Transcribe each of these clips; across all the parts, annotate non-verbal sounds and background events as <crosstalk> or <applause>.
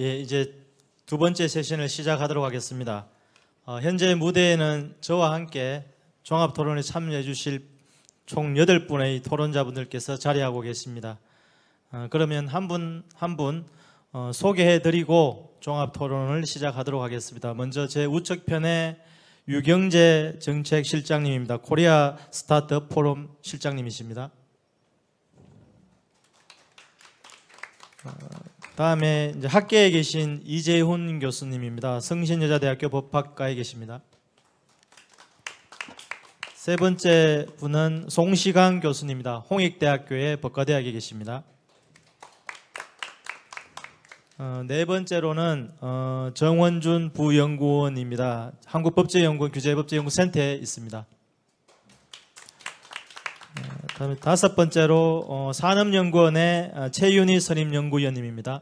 예, 이제 두 번째 세션을 시작하도록 하겠습니다. 어, 현재 무대에는 저와 함께 종합 토론에 참여해 주실 총 8분의 토론자분들께서 자리하고 계십니다. 어, 그러면 한 분 한분 어, 소개해 드리고 종합 토론을 시작하도록 하겠습니다. 먼저 제 우측편에 유경재 정책실장님입니다. 코리아 스타트업 포럼 실장님이십니다. 어, 다음에 이제 학계에 계신 이재훈 교수님입니다. 성신여자대학교 법학과에 계십니다. 세 번째 분은 송시강 교수님입니다. 홍익대학교의 법과대학에 계십니다. 어, 네 번째로는 어, 정원준 부연구원입니다. 한국법제연구원 규제법제연구센터에 있습니다. 다음에 다섯 번째로 어, 산업연구원의 아, 최윤희 선임연구위원님입니다.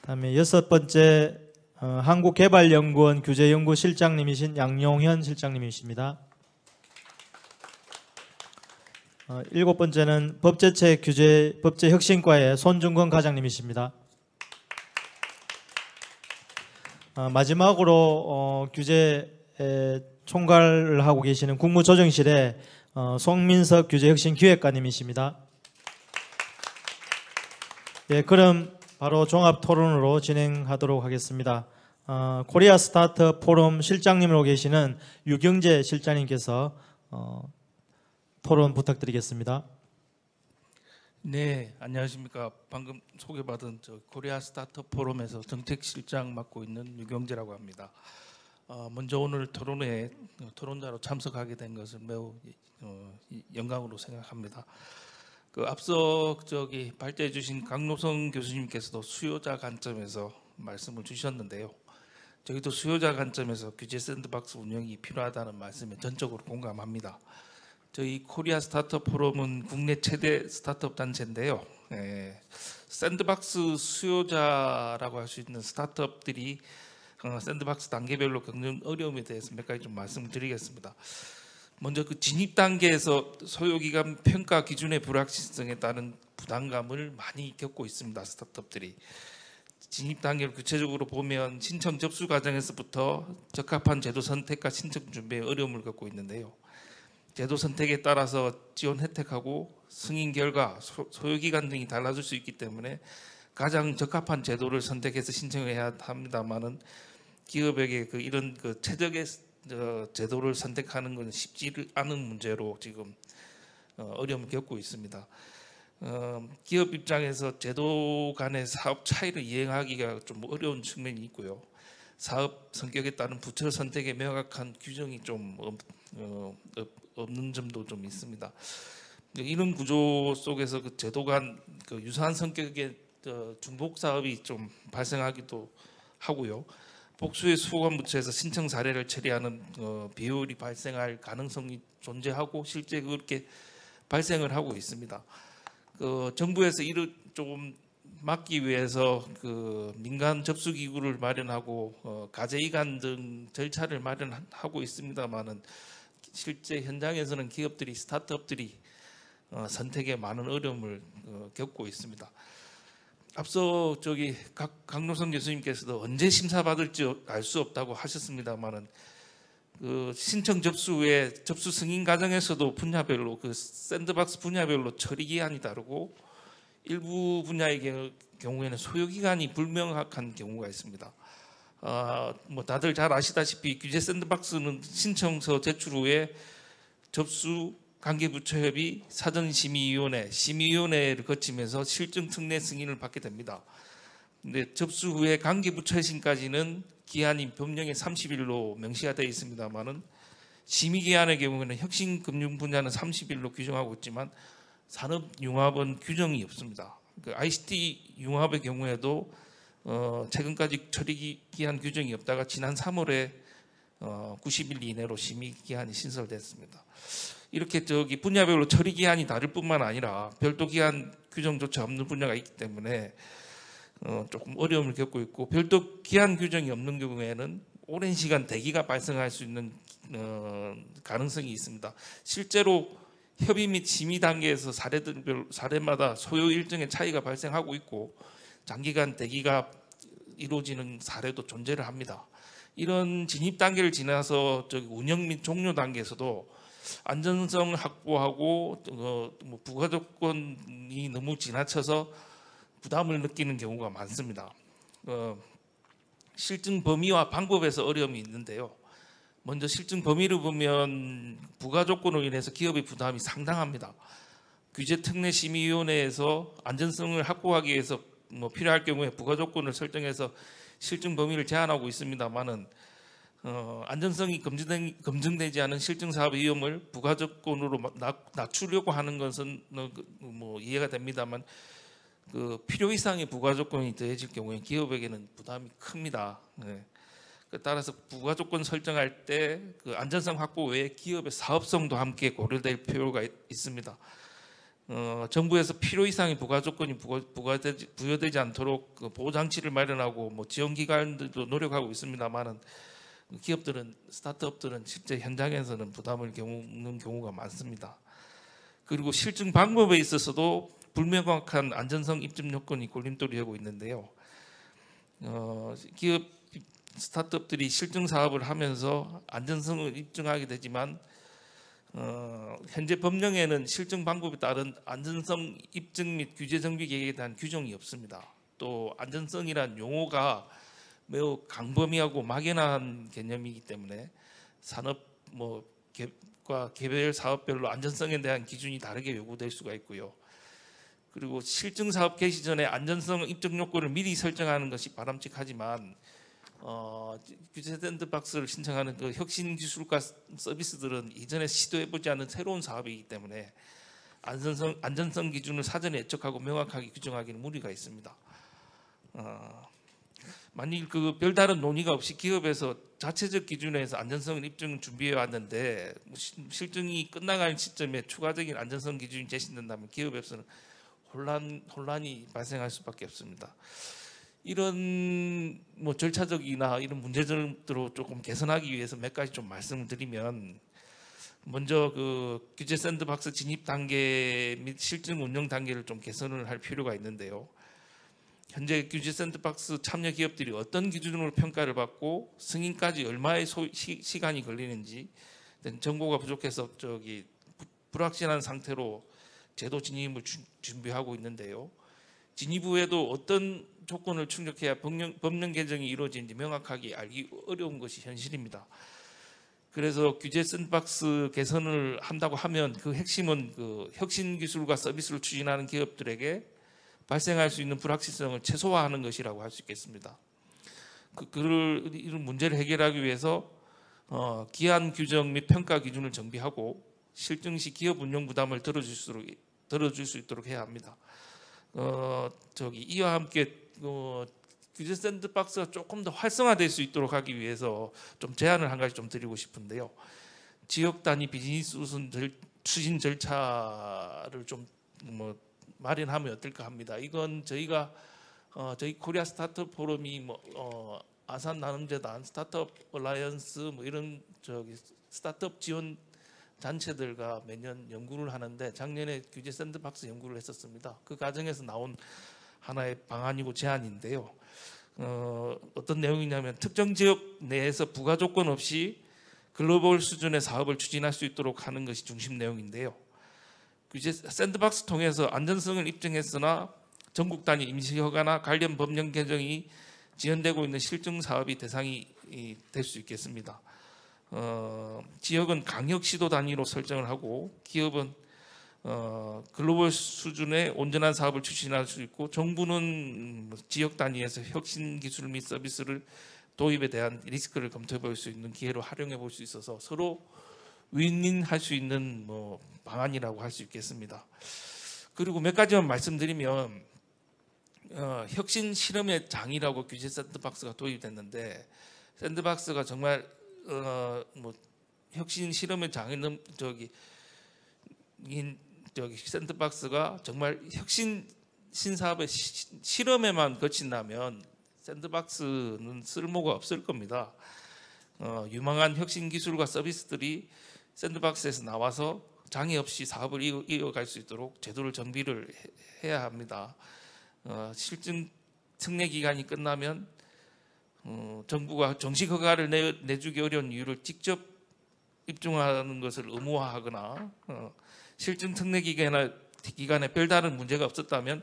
다음에 여섯 번째 어, 한국개발연구원 규제연구실장님이신 양용현 실장님이십니다. 어, 일곱 번째는 법제체 규제 법제혁신과의 손중건 과장님이십니다. 어, 마지막으로 어, 규제 총괄을 하고 계시는 국무조정실의 어, 송민석 규제혁신기획관님이십니다. 예, 그럼 바로 종합토론으로 진행하도록 하겠습니다. 어, 코리아 스타트 포럼 실장님으로 계시는 유경재 실장님께서 어, 토론 부탁드리겠습니다. 네, 안녕하십니까. 방금 소개받은 저 코리아 스타트 포럼에서 정책실장 맡고 있는 유경재라고 합니다. 어, 먼저 오늘 토론에 토론자로 참석하게 된 것을 매우 어, 영광으로 생각합니다. 그 앞서 저기 발제해 주신 강노성 교수님께서도 수요자 관점에서 말씀을 주셨는데요. 저희도 수요자 관점에서 규제 샌드박스 운영이 필요하다는 말씀에 전적으로 공감합니다. 저희 코리아 스타트업 포럼은 국내 최대 스타트업 단체인데요. 에, 예, 샌드박스 수요자라고 할 수 있는 스타트업들이 어, 샌드박스 단계별로 겪는 어려움에 대해서 몇 가지 좀 말씀드리겠습니다. 먼저 그 진입 단계에서 소요기간 평가 기준의 불확실성에 따른 부담감을 많이 겪고 있습니다. 스타트업들이 진입 단계를 구체적으로 보면 신청 접수 과정에서부터 적합한 제도 선택과 신청 준비에 어려움을 겪고 있는데요. 제도 선택에 따라서 지원 혜택하고 승인 결과, 소, 요기간 등이 달라질 수 있기 때문에 가장 적합한 제도를 선택해서 신청해야 합니다만은 기업에게 그 이런 그 최적의 어, 제도를 선택하는 건 쉽지 않은 문제로 지금 어, 어려움을 겪고 있습니다. 어, 기업 입장에서 제도 간의 사업 차이를 이행하기가 좀 어려운 측면이 있고요. 사업 성격에 따른 부처 선택의 명확한 규정이 좀 어, 없는 점도 좀 있습니다. 이런 구조 속에서 그 제도 간그 유사한 성격의 어, 중복 사업이 좀 발생하기도 하고요. 복수의 수호관 부처에서 신청 사례를 처리하는 어, 비율이 발생할 가능성이 존재하고 실제 그렇게 발생을 하고 있습니다. 그 정부에서 이를 조금 막기 위해서 그 민간 접수 기구를 마련하고 어, 가재이관 등 절차를 마련하고 있습니다만은 실제 현장에서는 기업들이 스타트업들이 어, 선택에 많은 어려움을 어, 겪고 있습니다. 앞서 저기 각, 강노선 교수님께서도 언제 심사받을지 알 수 없다고 하셨습니다만은 그 신청 접수 후에 접수 승인 과정에서도 분야별로 그 샌드박스 분야별로 처리 기한이 다르고 일부 분야의 경우에는 소요 기간이 불명확한 경우가 있습니다. 어, 뭐 다들 잘 아시다시피 규제 샌드박스는 신청서 제출 후에 접수 관계부처협의 사전심의위원회, 심의위원회를 거치면서 실증특례 승인을 받게 됩니다. 근데 접수 후에 관계부처 회신까지는 기한이 법령의 30일로 명시가 되어 있습니다만 심의기한의 경우에는 혁신금융 분야는 30일로 규정하고 있지만 산업융합은 규정이 없습니다. 그 ICT 융합의 경우에도 어 최근까지 처리기한 규정이 없다가 지난 3월에 어 90일 이내로 심의기한이 신설됐습니다. 이렇게 저기 분야별로 처리 기한이 다를 뿐만 아니라 별도 기한 규정조차 없는 분야가 있기 때문에 어, 조금 어려움을 겪고 있고 별도 기한 규정이 없는 경우에는 오랜 시간 대기가 발생할 수 있는 어, 가능성이 있습니다. 실제로 협의 및 심의 단계에서 사례들 사례마다 소요 일정의 차이가 발생하고 있고 장기간 대기가 이루어지는 사례도 존재를 합니다. 이런 진입 단계를 지나서 저기 운영 및 종료 단계에서도 안전성을 확보하고 그 뭐 부가 조건이 너무 지나쳐서 부담을 느끼는 경우가 많습니다. 어, 실증 범위와 방법에서 어려움이 있는데요. 먼저 실증 범위를 보면 부가 조건으로 인해서 기업의 부담이 상당합니다. 규제 특례 심의위원회에서 안전성을 확보하기 위해서 뭐 필요할 경우에 부가 조건을 설정해서 실증 범위를 제한하고 있습니다만은 어, 안전성이 검증된, 검증되지 않은 실증사업 위험을 부가조건으로 낮추려고 하는 것은 그, 뭐 이해가 됩니다만 그 필요 이상의 부가조건이 더해질 경우에 기업에게는 부담이 큽니다. 네. 그 따라서 부가조건 설정할 때그 안전성 확보 외에 기업의 사업성도 함께 고려될 필요가 있습니다. 어, 정부에서 필요 이상의 부가조건이 부가, 부가되지, 부여되지 않도록 그 보호장치를 마련하고 뭐 지원기관들도 노력하고 있습니다만은 기업들은 스타트업들은 실제 현장에서는 부담을 겪는 경우가 많습니다. 그리고 실증 방법에 있어서도 불명확한 안전성 입증 요건이 골림돌이 하고 있는데요. 어, 기업 스타트업들이 실증 사업을 하면서 안전성을 입증하게 되지만 어, 현재 법령에는 실증 방법에 따른 안전성 입증 및 규제 정비 계획에 대한 규정이 없습니다. 또 안전성이란 용어가 매우 강범위하고 막연한 개념이기 때문에 산업 뭐과 개별 사업별로 안전성에 대한 기준이 다르게 요구될 수가 있고요. 그리고 실증 사업 개시 전에 안전성 입증 요건을 미리 설정하는 것이 바람직하지만 어, 규제 샌드박스를 신청하는 그 혁신 기술과 서비스들은 이전에 시도해보지 않은 새로운 사업이기 때문에 안전성, 안전성 기준을 사전에 예측하고 명확하게 규정하기는 무리가 있습니다. 어, 만일 그 별다른 논의가 없이 기업에서 자체적 기준에서 안전성을 입증 준비해 왔는데 뭐 실증이 끝나가는 시점에 추가적인 안전성 기준이 제시된다면 기업에서는 혼란 혼란이 발생할 수밖에 없습니다. 이런 뭐 절차적이나 이런 문제점들로 조금 개선하기 위해서 몇 가지 좀 말씀드리면 을 먼저 그 규제 샌드박스 진입 단계 및 실증 운영 단계를 좀 개선을 할 필요가 있는데요. 현재 규제 샌드박스 참여 기업들이 어떤 기준으로 평가를 받고 승인까지 얼마의 소, 시, 간이 걸리는지 정보가 부족해서 저기 불확실한 상태로 제도 진입을 주, 준비하고 있는데요. 진입 후에도 어떤 조건을 충족해야 법령, 법령 개정이 이루어지는지 명확하게 알기 어려운 것이 현실입니다. 그래서 규제 샌박스 개선을 한다고 하면 그 핵심은 그 혁신 기술과 서비스를 추진하는 기업들에게 발생할 수 있는 불확실성을 최소화하는 것이라고 할 수 있겠습니다. 그, 그를 이런 문제를 해결하기 위해서 어, 기한 규정 및 평가 기준을 정비하고 실증 시 기업 운영 부담을 들어줄 수, 들어줄 수 있도록 해야 합니다. 어, 저기 이와 함께 어, 규제 샌드박스가 조금 더 활성화될 수 있도록 하기 위해서 좀 제안을 한 가지 좀 드리고 싶은데요. 지역 단위 비즈니스 우선 절, 추진 절차를 좀뭐 마련하면 어떨까 합니다. 이건 저희가 어, 저희 코리아 스타트업 포럼이 뭐 어, 아산 나눔재단 스타트업 얼라이언스 뭐 이런 저기 스타트업 지원 단체들과 매년 연구를 하는데 작년에 규제 샌드박스 연구를 했었습니다. 그 과정에서 나온 하나의 방안이고 제안인데요. 어, 어떤 내용이냐면 특정 지역 내에서 부가 조건 없이 글로벌 수준의 사업을 추진할 수 있도록 하는 것이 중심 내용인데요. 이제 샌드박스 통해서 안전성을 입증했으나 전국 단위 임시 허가나 관련 법령 개정이 지연되고 있는 실증 사업이 대상이 될 수 있겠습니다. 어, 지역은 강역시도 단위로 설정을 하고 기업은 어, 글로벌 수준의 온전한 사업을 추진할 수 있고 정부는 지역 단위에서 혁신 기술 및 서비스를 도입에 대한 리스크를 검토해 볼 수 있는 기회로 활용해 볼 수 있어서 서로 윈윈할 수 있는 뭐 방안이라고 할 수 있겠습니다. 그리고 몇 가지만 말씀드리면 어, 혁신 실험의 장이라고 규제 샌드박스가 도입됐는데 샌드박스가 정말 어, 뭐 혁신 실험의 장인 저기 저기 샌드박스가 정말 혁신 신사업의 시, 실험에만 거친다면 샌드박스는 쓸모가 없을 겁니다. 어, 유망한 혁신 기술과 서비스들이 샌드박스에서 나와서 장애 없이 사업을 이어갈 수 있도록 제도를 정비를 해야 합니다. 어, 실증 특례 기간이 끝나면 어, 정부가 정식 허가를 내, 내주기 어려운 이유를 직접 입증하는 것을 의무화하거나 어, 실증 특례 기간에, 기간에 별다른 문제가 없었다면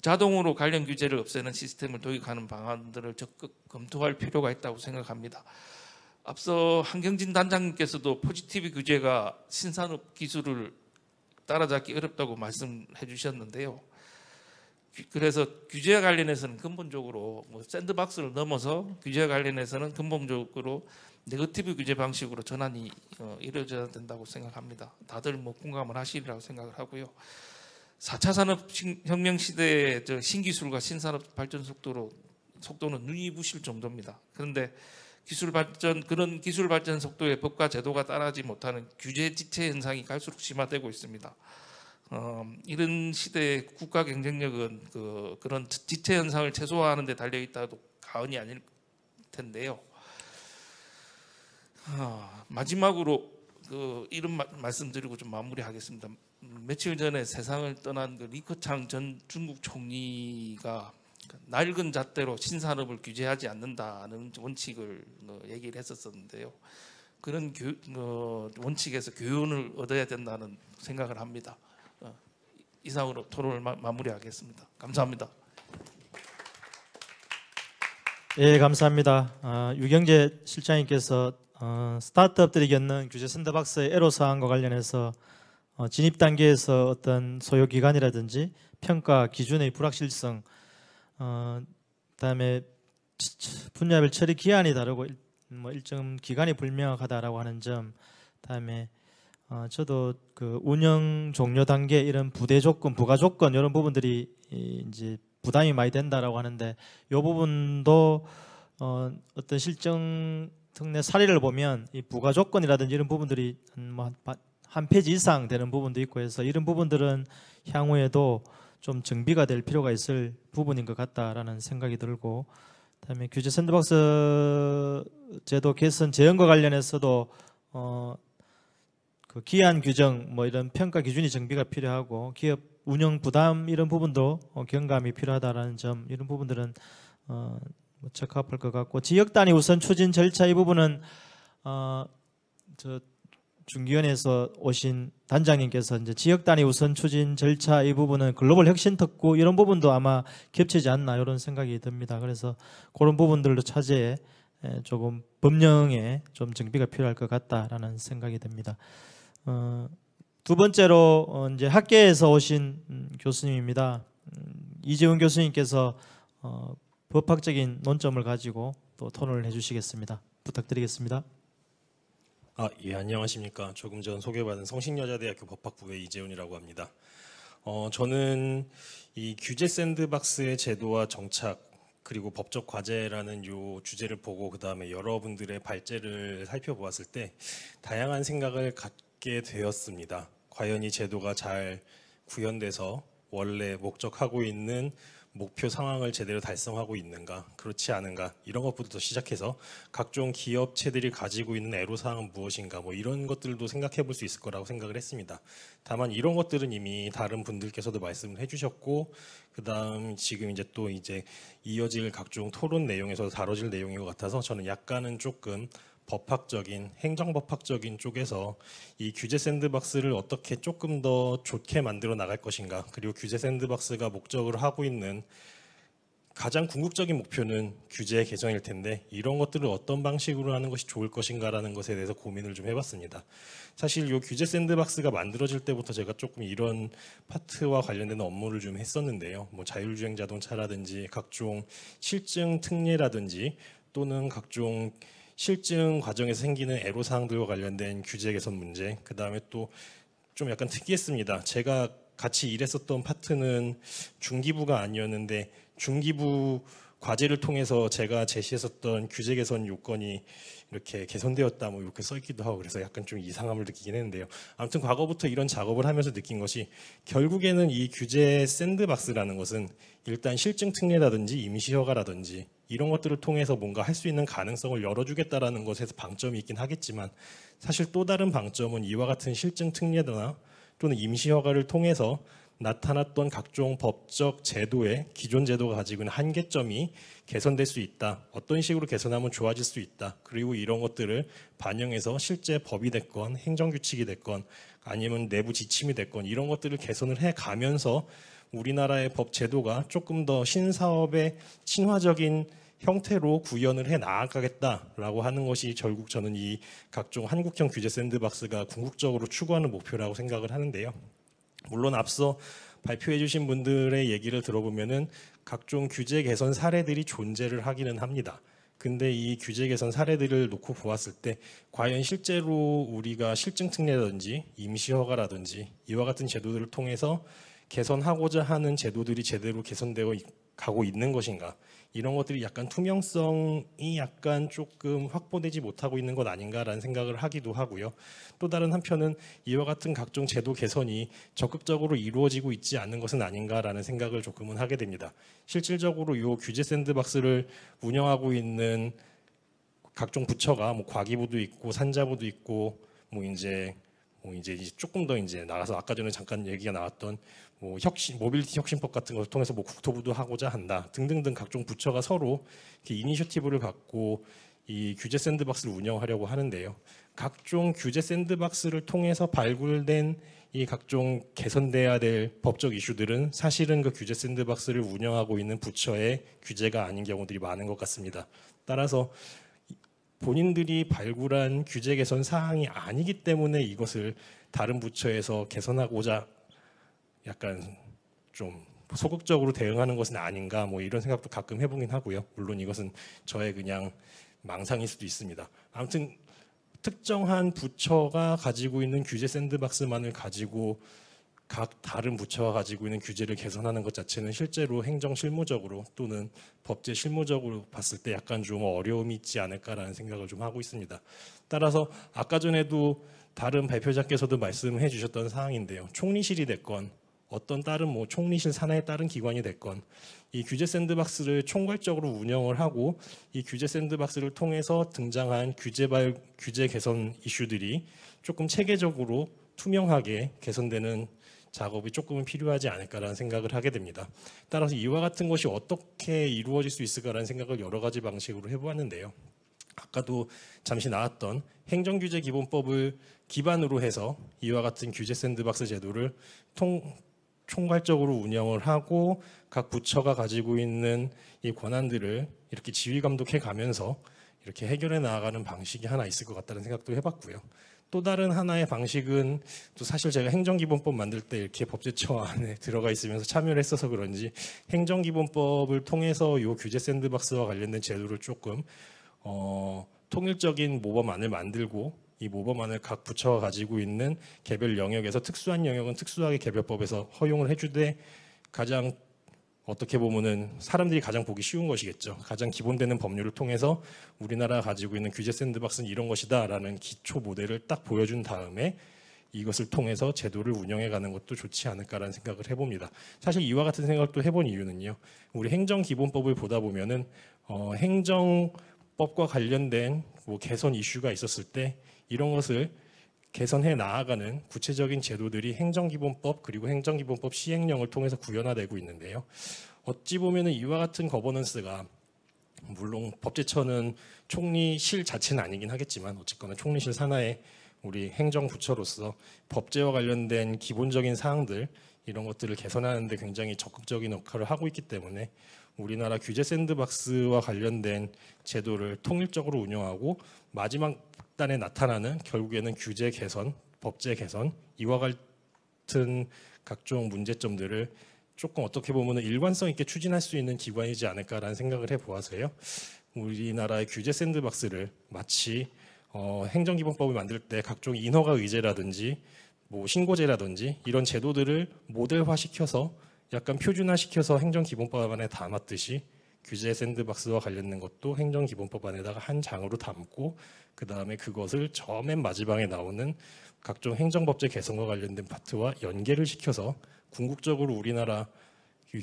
자동으로 관련 규제를 없애는 시스템을 도입하는 방안들을 적극 검토할 필요가 있다고 생각합니다. 앞서 한경진 단장님께서도 포지티브 규제가 신산업 기술을 따라잡기 어렵다고 말씀해 주셨는데요. 그, 그래서 규제와 관련해서는 근본적으로 뭐 샌드박스를 넘어서 규제와 관련해서는 근본적으로 네거티브 규제 방식으로 전환이 어, 이루어져야 된다고 생각합니다. 다들 뭐 공감을 하시리라고 생각을 하고요. 4차 산업혁명 시대의 신기술과 신산업 발전 속도로 속도는 눈이 부실 정도입니다. 그런데 기술 발전 그런 기술 발전 속도에 법과 제도가 따라하지 못하는 규제 지체 현상이 갈수록 심화되고 있습니다. 어, 이런 시대의 국가 경쟁력은 그, 그런 지체 현상을 최소화하는 데 달려 있다도 과언이 아닐 텐데요. 어, 마지막으로 그 이런 마, 말씀드리고 좀 마무리하겠습니다. 며칠 전에 세상을 떠난 그 리커창 전 중국 총리가 낡은 잣대로 신산업을 규제하지 않는다는 원칙을 뭐 얘기를 했었었는데요. 그런 교, 어, 원칙에서 교훈을 얻어야 된다는 생각을 합니다. 어, 이상으로 토론을 마, 무리하겠습니다 감사합니다. 예, 감사합니다. 어, 유경재 실장님께서 어, 스타트업들이 겪는 규제 선대박스의 애로사항과 관련해서 어, 진입 단계에서 어떤 소요기관이라든지 평가 기준의 불확실성 어, 그다음에 분야별 처리 기한이 다르고 일, 뭐 일정 기간이 불명확하다라고 하는 점, 다음에 어, 저도 그 운영 종료 단계 이런 부대 조건, 부가 조건 이런 부분들이 이제 부담이 많이 된다라고 하는데 이 부분도 어, 어떤 실정 특례 사례를 보면 이 부가 조건이라든지 이런 부분들이 한, 뭐 한 페이지 이상 되는 부분도 있고 해서 이런 부분들은 향후에도 좀 정비가 될 필요가 있을 부분인 것 같다라는 생각이 들고 그다음에 규제 샌드박스 제도 개선 재현과 관련해서도 어, 그 기한 규정 뭐 이런 평가 기준이 정비가 필요하고 기업 운영 부담 이런 부분도 어, 경감이 필요하다라는 점 이런 부분들은 어, 적합할 뭐 것 같고 지역 단위 우선 추진 절차 이 부분은 어, 저 중기원에서 오신 단장님께서 이제 지역 단위 우선 추진 절차 이 부분은 글로벌 혁신 특구 이런 부분도 아마 겹치지 않나 이런 생각이 듭니다. 그래서 그런 부분들도 차제에 조금 법령에 좀 정비가 필요할 것 같다라는 생각이 듭니다. 어, 두 번째로 어, 이제 학계에서 오신 음, 교수님입니다. 음, 이재훈 교수님께서 어, 법학적인 논점을 가지고 또 토론을 해주시겠습니다. 부탁드리겠습니다. 아, 예, 안녕하십니까. 조금 전 소개받은 성신여자대학교 법학부의 이재훈이라고 합니다. 어, 저는 이 규제 샌드박스의 제도와 정착 그리고 법적 과제라는 요 주제를 보고 그 다음에 여러분들의 발제를 살펴보았을 때 다양한 생각을 갖게 되었습니다. 과연 이 제도가 잘 구현돼서 원래 목적하고 있는 목표 상황을 제대로 달성하고 있는가, 그렇지 않은가 이런 것부터 시작해서 각종 기업체들이 가지고 있는 애로사항은 무엇인가 뭐 이런 것들도 생각해 볼 수 있을 거라고 생각을 했습니다. 다만 이런 것들은 이미 다른 분들께서도 말씀을 해주셨고 그다음 지금 이제 또 이제 이어질 각종 토론 내용에서 다뤄질 내용인 것 같아서 저는 약간은 조금 법학적인 행정법학적인 쪽에서 이 규제 샌드박스를 어떻게 조금 더 좋게 만들어 나갈 것인가 그리고 규제 샌드박스가 목적으로 하고 있는 가장 궁극적인 목표는 규제 개정일 텐데 이런 것들을 어떤 방식으로 하는 것이 좋을 것인가라는 것에 대해서 고민을 좀 해봤습니다. 사실 이 규제 샌드박스가 만들어질 때부터 제가 조금 이런 파트와 관련된 업무를 좀 했었는데요. 뭐 자율주행 자동차라든지 각종 실증 특례라든지 또는 각종 실증 과정에서 생기는 애로사항들과 관련된 규제 개선 문제 그 다음에 또 좀 약간 특이했습니다. 제가 같이 일했었던 파트는 중기부가 아니었는데 중기부 과제를 통해서 제가 제시했었던 규제 개선 요건이 이렇게 개선되었다 뭐 이렇게 써있기도 하고 그래서 약간 좀 이상함을 느끼긴 했는데요. 아무튼 과거부터 이런 작업을 하면서 느낀 것이 결국에는 이 규제 샌드박스라는 것은 일단 실증 특례라든지 임시 허가라든지 이런 것들을 통해서 뭔가 할 수 있는 가능성을 열어주겠다라는 것에서 방점이 있긴 하겠지만 사실 또 다른 방점은 이와 같은 실증 특례나 또는 임시 허가를 통해서 나타났던 각종 법적 제도의 기존 제도가 가지고 있는 한계점이 개선될 수 있다. 어떤 식으로 개선하면 좋아질 수 있다. 그리고 이런 것들을 반영해서 실제 법이 됐건 행정 규칙이 됐건 아니면 내부 지침이 됐건 이런 것들을 개선을 해 가면서 우리나라의 법 제도가 조금 더 신사업의 친화적인 형태로 구현을 해 나아가겠다라고 하는 것이 결국 저는 이 각종 한국형 규제 샌드박스가 궁극적으로 추구하는 목표라고 생각을 하는데요. 물론 앞서 발표해 주신 분들의 얘기를 들어보면은 각종 규제 개선 사례들이 존재를 하기는 합니다. 근데 이 규제 개선 사례들을 놓고 보았을 때 과연 실제로 우리가 실증 특례라든지 임시 허가라든지 이와 같은 제도들을 통해서 개선하고자 하는 제도들이 제대로 개선되어 가고 있는 것인가 이런 것들이 약간 투명성이 약간 조금 확보되지 못하고 있는 것 아닌가라는 생각을 하기도 하고요. 또 다른 한편은 이와 같은 각종 제도 개선이 적극적으로 이루어지고 있지 않은 것은 아닌가라는 생각을 조금은 하게 됩니다. 실질적으로 이 규제 샌드박스를 운영하고 있는 각종 부처가 뭐 과기부도 있고 산자부도 있고 뭐 이제 뭐 이제 조금 더 이제 나가서 아까 전에 잠깐 얘기가 나왔던 뭐 혁신 모빌리티 혁신법 같은 것을 통해서 뭐 국토부도 하고자 한다 등등등 각종 부처가 서로 이니셔티브를 갖고 이 규제 샌드박스를 운영하려고 하는데요. 각종 규제 샌드박스를 통해서 발굴된 이 각종 개선돼야 될 법적 이슈들은 사실은 그 규제 샌드박스를 운영하고 있는 부처의 규제가 아닌 경우들이 많은 것 같습니다. 따라서 본인들이 발굴한 규제 개선 사항이 아니기 때문에 이것을 다른 부처에서 개선하고자 약간 좀 소극적으로 대응하는 것은 아닌가 뭐 이런 생각도 가끔 해보긴 하고요. 물론 이것은 저의 그냥 망상일 수도 있습니다. 아무튼 특정한 부처가 가지고 있는 규제 샌드박스만을 가지고 각 다른 부처와 가지고 있는 규제를 개선하는 것 자체는 실제로 행정 실무적으로 또는 법제 실무적으로 봤을 때 약간 좀 어려움이 있지 않을까라는 생각을 좀 하고 있습니다. 따라서 아까 전에도 다른 발표자께서도 말씀해 주셨던 사항인데요. 총리실이 됐건 어떤 다른 뭐 총리실 산하의 다른 기관이 됐건 이 규제 샌드박스를 총괄적으로 운영을 하고 이 규제 샌드박스를 통해서 등장한 규제 발 규제 개선 이슈들이 조금 체계적으로 투명하게 개선되는 작업이 조금은 필요하지 않을까라는 생각을 하게 됩니다. 따라서 이와 같은 것이 어떻게 이루어질 수 있을까라는 생각을 여러 가지 방식으로 해보았는데요. 아까도 잠시 나왔던 행정규제 기본법을 기반으로 해서 이와 같은 규제 샌드박스 제도를 통, 총괄적으로 운영을 하고 각 부처가 가지고 있는 이 권한들을 이렇게 지휘 감독해 가면서 이렇게 해결해 나가는 방식이 하나 있을 것 같다는 생각도 해봤고요. 또 다른 하나의 방식은 또 사실 제가 행정기본법 만들 때 이렇게 법제처 <laughs> 안에 들어가 있으면서 참여를 했어서 그런지 행정기본법을 통해서 요 규제 샌드박스와 관련된 제도를 조금 어, 통일적인 모범안을 만들고 이 모범안을 각 부처가 가지고 있는 개별 영역에서 특수한 영역은 특수하게 개별법에서 허용을 해주되 가장 어떻게 보면은 사람들이 가장 보기 쉬운 것이겠죠. 가장 기본되는 법률을 통해서 우리나라 가지고 있는 규제 샌드박스는 이런 것이다라는 기초 모델을 딱 보여준 다음에 이것을 통해서 제도를 운영해 가는 것도 좋지 않을까라는 생각을 해봅니다. 사실 이와 같은 생각도 해본 이유는요. 우리 행정기본법을 보다 보면은 어, 행정법과 관련된 뭐 개선 이슈가 있었을 때 이런 것을 개선해 나아가는 구체적인 제도들이 행정기본법 그리고 행정기본법 시행령을 통해서 구현화되고 있는데요. 어찌 보면 이와 같은 거버넌스가 물론 법제처는 총리실 자체는 아니긴 하겠지만 어쨌거나 총리실 산하에 우리 행정부처로서 법제와 관련된 기본적인 사항들 이런 것들을 개선하는 데 굉장히 적극적인 역할을 하고 있기 때문에 우리나라 규제 샌드박스와 관련된 제도를 통일적으로 운영하고 마지막 단에 나타나는 결국에는 규제 개선, 법제 개선 이와 같은 각종 문제점들을 조금 어떻게 보면 일관성 있게 추진할 수 있는 기관이지 않을까라는 생각을 해보아서요. 우리나라의 규제 샌드박스를 마치 어, 행정기본법을 만들 때 각종 인허가 의제라든지 뭐 신고제라든지 이런 제도들을 모델화시켜서 약간 표준화시켜서 행정기본법 안에 담았듯이 규제 샌드박스와 관련된 것도 행정기본법안에다가 한 장으로 담고 그 다음에 그것을 처음엔 마지막에 나오는 각종 행정법제 개선과 관련된 파트와 연계를 시켜서 궁극적으로 우리나라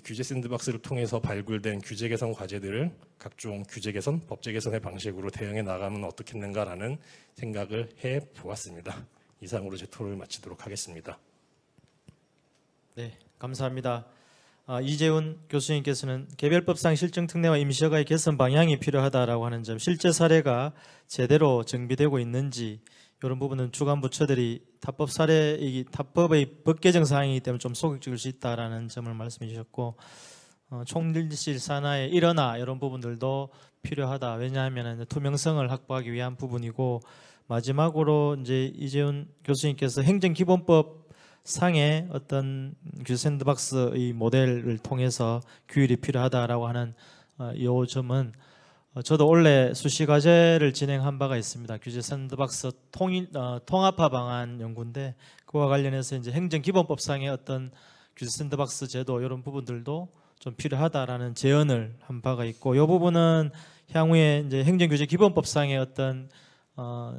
규제 샌드박스를 통해서 발굴된 규제 개선 과제들을 각종 규제 개선, 법제 개선의 방식으로 대응해 나가면 어떻겠는가라는 생각을 해 보았습니다. 이상으로 제 토론을 마치도록 하겠습니다. 네, 감사합니다. 아, 이재훈 교수님께서는 개별법상 실증 특례와 임시허가의 개선 방향이 필요하다라고 하는 점, 실제 사례가 제대로 정비되고 있는지 이런 부분은 주간 부처들이 타법 사례, 이 타법의 법 개정 사항이기 때문에 좀 소극적일 수 있다라는 점을 말씀해 주셨고 어, 총질실 산하에 일어나 이런 부분들도 필요하다. 왜냐하면 투명성을 확보하기 위한 부분이고 마지막으로 이제 이재훈 교수님께서 행정기본법 상의 어떤 규제 그 샌드박스의 모델을 통해서 규율이 필요하다라고 하는 이 어, 점은 어, 저도 원래 수시 과제를 진행한 바가 있습니다. 규제 샌드박스 통일 어, 통합화 방안 연구인데 그와 관련해서 이제 행정기본법상의 어떤 규제 샌드박스 제도 이런 부분들도 좀 필요하다라는 제언을 한 바가 있고 이 부분은 향후에 이제 행정규제 기본법상의 어떤 어,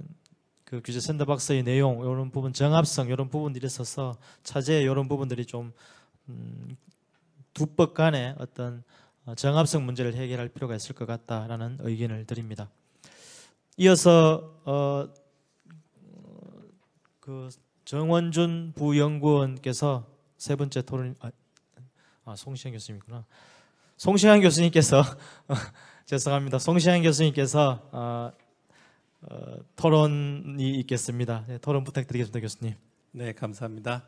그 규제 샌드박스의 내용 이런 부분 정합성 이런 부분들이 있어서 차제 이런 부분들이 좀 음, 두법 간의 어떤 어, 정합성 문제를 해결할 필요가 있을 것 같다라는 의견을 드립니다. 이어서 어, 그 정원준 부연구원께서 세 번째 토론 아, 아 송시현 교수님이구나. 송시현 교수님께서 <laughs> 죄송합니다. 송시현 교수님께서 어, 어, 토론이 있겠습니다. 네, 토론 부탁드리겠습니다, 교수님. 네, 감사합니다.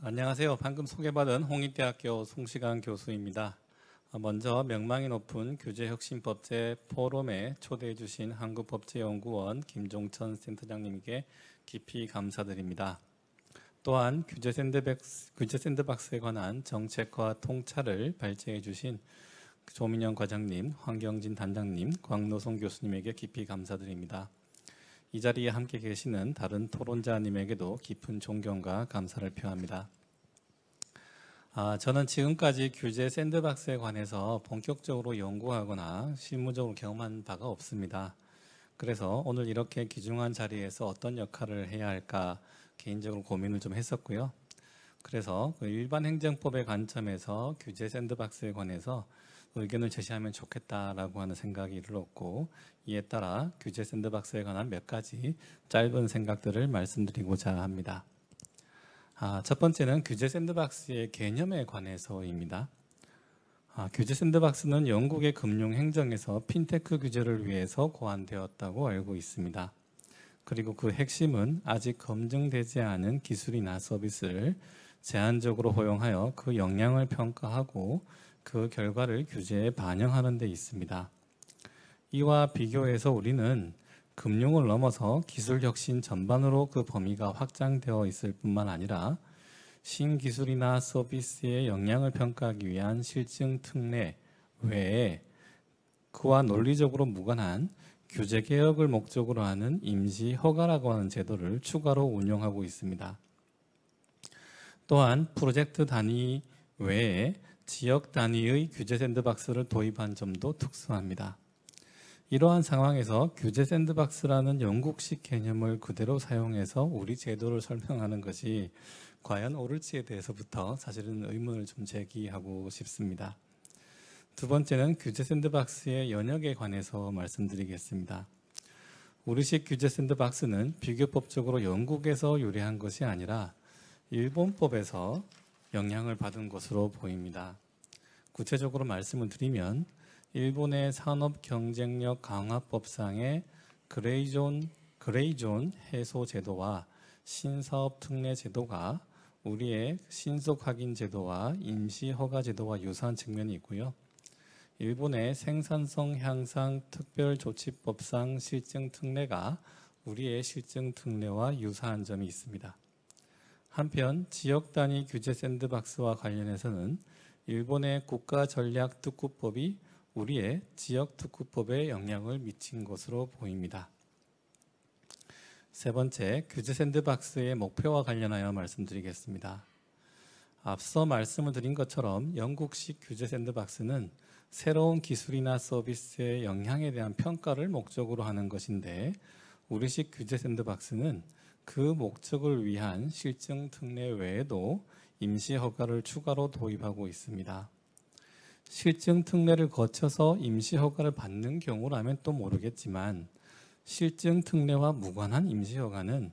안녕하세요. 방금 소개받은 홍익대학교 송시강 교수입니다. 어, 먼저 명망이 높은 교제혁신법제 포럼에 초대해 주신 한국법제연구원 김종천 센터장님께 깊이 감사드립니다. 또한 규제 샌드박스, 규제 샌드박스에 관한 정책과 통찰을 발제해 주신 조민영 과장님, 황경진 단장님, 광노성 교수님에게 깊이 감사드립니다. 이 자리에 함께 계시는 다른 토론자님에게도 깊은 존경과 감사를 표합니다. 아, 저는 지금까지 규제 샌드박스에 관해서 본격적으로 연구하거나 실무적으로 경험한 바가 없습니다. 그래서 오늘 이렇게 귀중한 자리에서 어떤 역할을 해야 할까 개인적으로 고민을 좀 했었고요. 그래서 그 일반 행정법의 관점에서 규제 샌드박스에 관해서 의견을 제시하면 좋겠다라고 하는 생각이 들었고 이에 따라 규제 샌드박스에 관한 몇 가지 짧은 생각들을 말씀드리고자 합니다. 아, 첫 번째는 규제 샌드박스의 개념에 관해서입니다. 아, 규제 샌드박스는 영국의 금융 행정에서 핀테크 규제를 위해서 고안되었다고 알고 있습니다. 그리고 그 핵심은 아직 검증되지 않은 기술이나 서비스를 제한적으로 허용하여 그역량을 평가하고 그 결과를 규제에 반영하는 데 있습니다. 이와 비교해서 우리는 금융을 넘어서 기술 혁신 전반으로 그 범위가 확장되어 있을 뿐만 아니라 신기술이나 서비스의 역량을 평가하기 위한 실증 특례 외에 그와 논리적으로 무관한 규제 개혁을 목적으로 하는 임시 허가라고 하는 제도를 추가로 운영하고 있습니다. 또한 프로젝트 단위 외에 지역 단위의 규제 샌드박스를 도입한 점도 특수합니다. 이러한 상황에서 규제 샌드박스라는 영국식 개념을 그대로 사용해서 우리 제도를 설명하는 것이 과연 옳을지에 대해서부터 사실은 의문을 좀 제기하고 싶습니다. 두 번째는 규제 샌드박스의 연역에 관해서 말씀드리겠습니다. 우리식 규제 샌드박스는 비교법적으로 영국에서 유래한 것이 아니라 일본법에서 영향을 받은 것으로 보입니다. 구체적으로 말씀을 드리면 일본의 산업 경쟁력 강화법상의 그레이존 그레이존 해소 제도와 신사업 특례 제도가 우리의 신속 확인 제도와 임시 허가 제도와 유사한 측면이 있고요. 일본의 생산성 향상 특별 조치법상 실증 특례가 우리의 실증 특례와 유사한 점이 있습니다. 한편 지역 단위 규제 샌드박스와 관련해서는 일본의 국가 전략 특구법이 우리의 지역 특구법에 영향을 미친 것으로 보입니다. 세 번째, 규제 샌드박스의 목표와 관련하여 말씀드리겠습니다. 앞서 말씀을 드린 것처럼 영국식 규제 샌드박스는 새로운 기술이나 서비스의 영향에 대한 평가를 목적으로 하는 것인데 우리식 규제 샌드박스는 그 목적을 위한 실증 특례 외에도 임시 허가를 추가로 도입하고 있습니다. 실증 특례를 거쳐서 임시 허가를 받는 경우라면 또 모르겠지만 실증 특례와 무관한 임시 허가는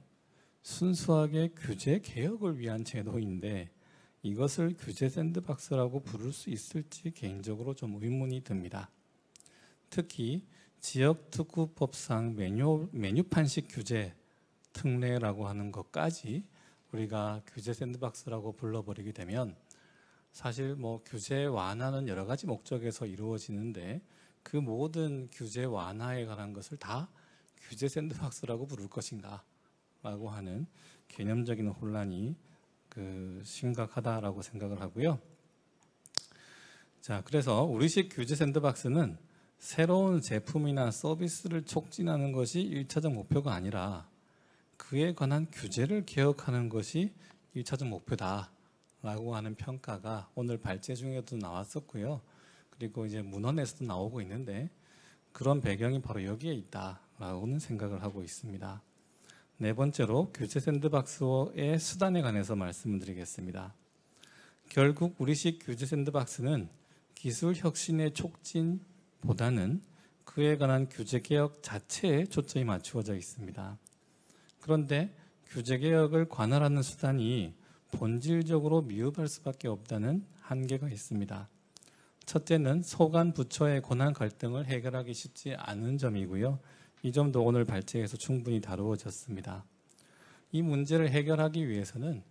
순수하게 규제 개혁을 위한 제도인데 이것을 규제 샌드박스라고 부를 수 있을지 개인적으로 좀 의문이 듭니다. 특히 지역특구법상 메뉴, 메뉴판식 규제 특례라고 하는 것까지 우리가 규제 샌드박스라고 불러버리게 되면 사실 뭐 규제 완화는 여러 가지 목적에서 이루어지는데 그 모든 규제 완화에 관한 것을 다 규제 샌드박스라고 부를 것인가라고 하는 개념적인 혼란이 그 심각하다라고 생각을 하고요. 자, 그래서 우리식 규제 샌드박스는 새로운 제품이나 서비스를 촉진하는 것이 1차적 목표가 아니라 그에 관한 규제를 개혁하는 것이 1차적 목표다라고 하는 평가가 오늘 발제 중에도 나왔었고요. 그리고 이제 문헌에서도 나오고 있는데 그런 배경이 바로 여기에 있다라고는 생각을 하고 있습니다. 네 번째로 규제 샌드박스의 수단에 관해서 말씀을 드리겠습니다. 결국 우리식 규제 샌드박스는 기술 혁신의 촉진보다는 그에 관한 규제 개혁 자체에 초점이 맞추어져 있습니다. 그런데 규제개혁을 관할하는 수단이 본질적으로 미흡할 수밖에 없다는 한계가 있습니다. 첫째는 소관 부처의 권한 갈등을 해결하기 쉽지 않은 점이고요. 이 점도 오늘 발제에서 충분히 다루어졌습니다. 이 문제를 해결하기 위해서는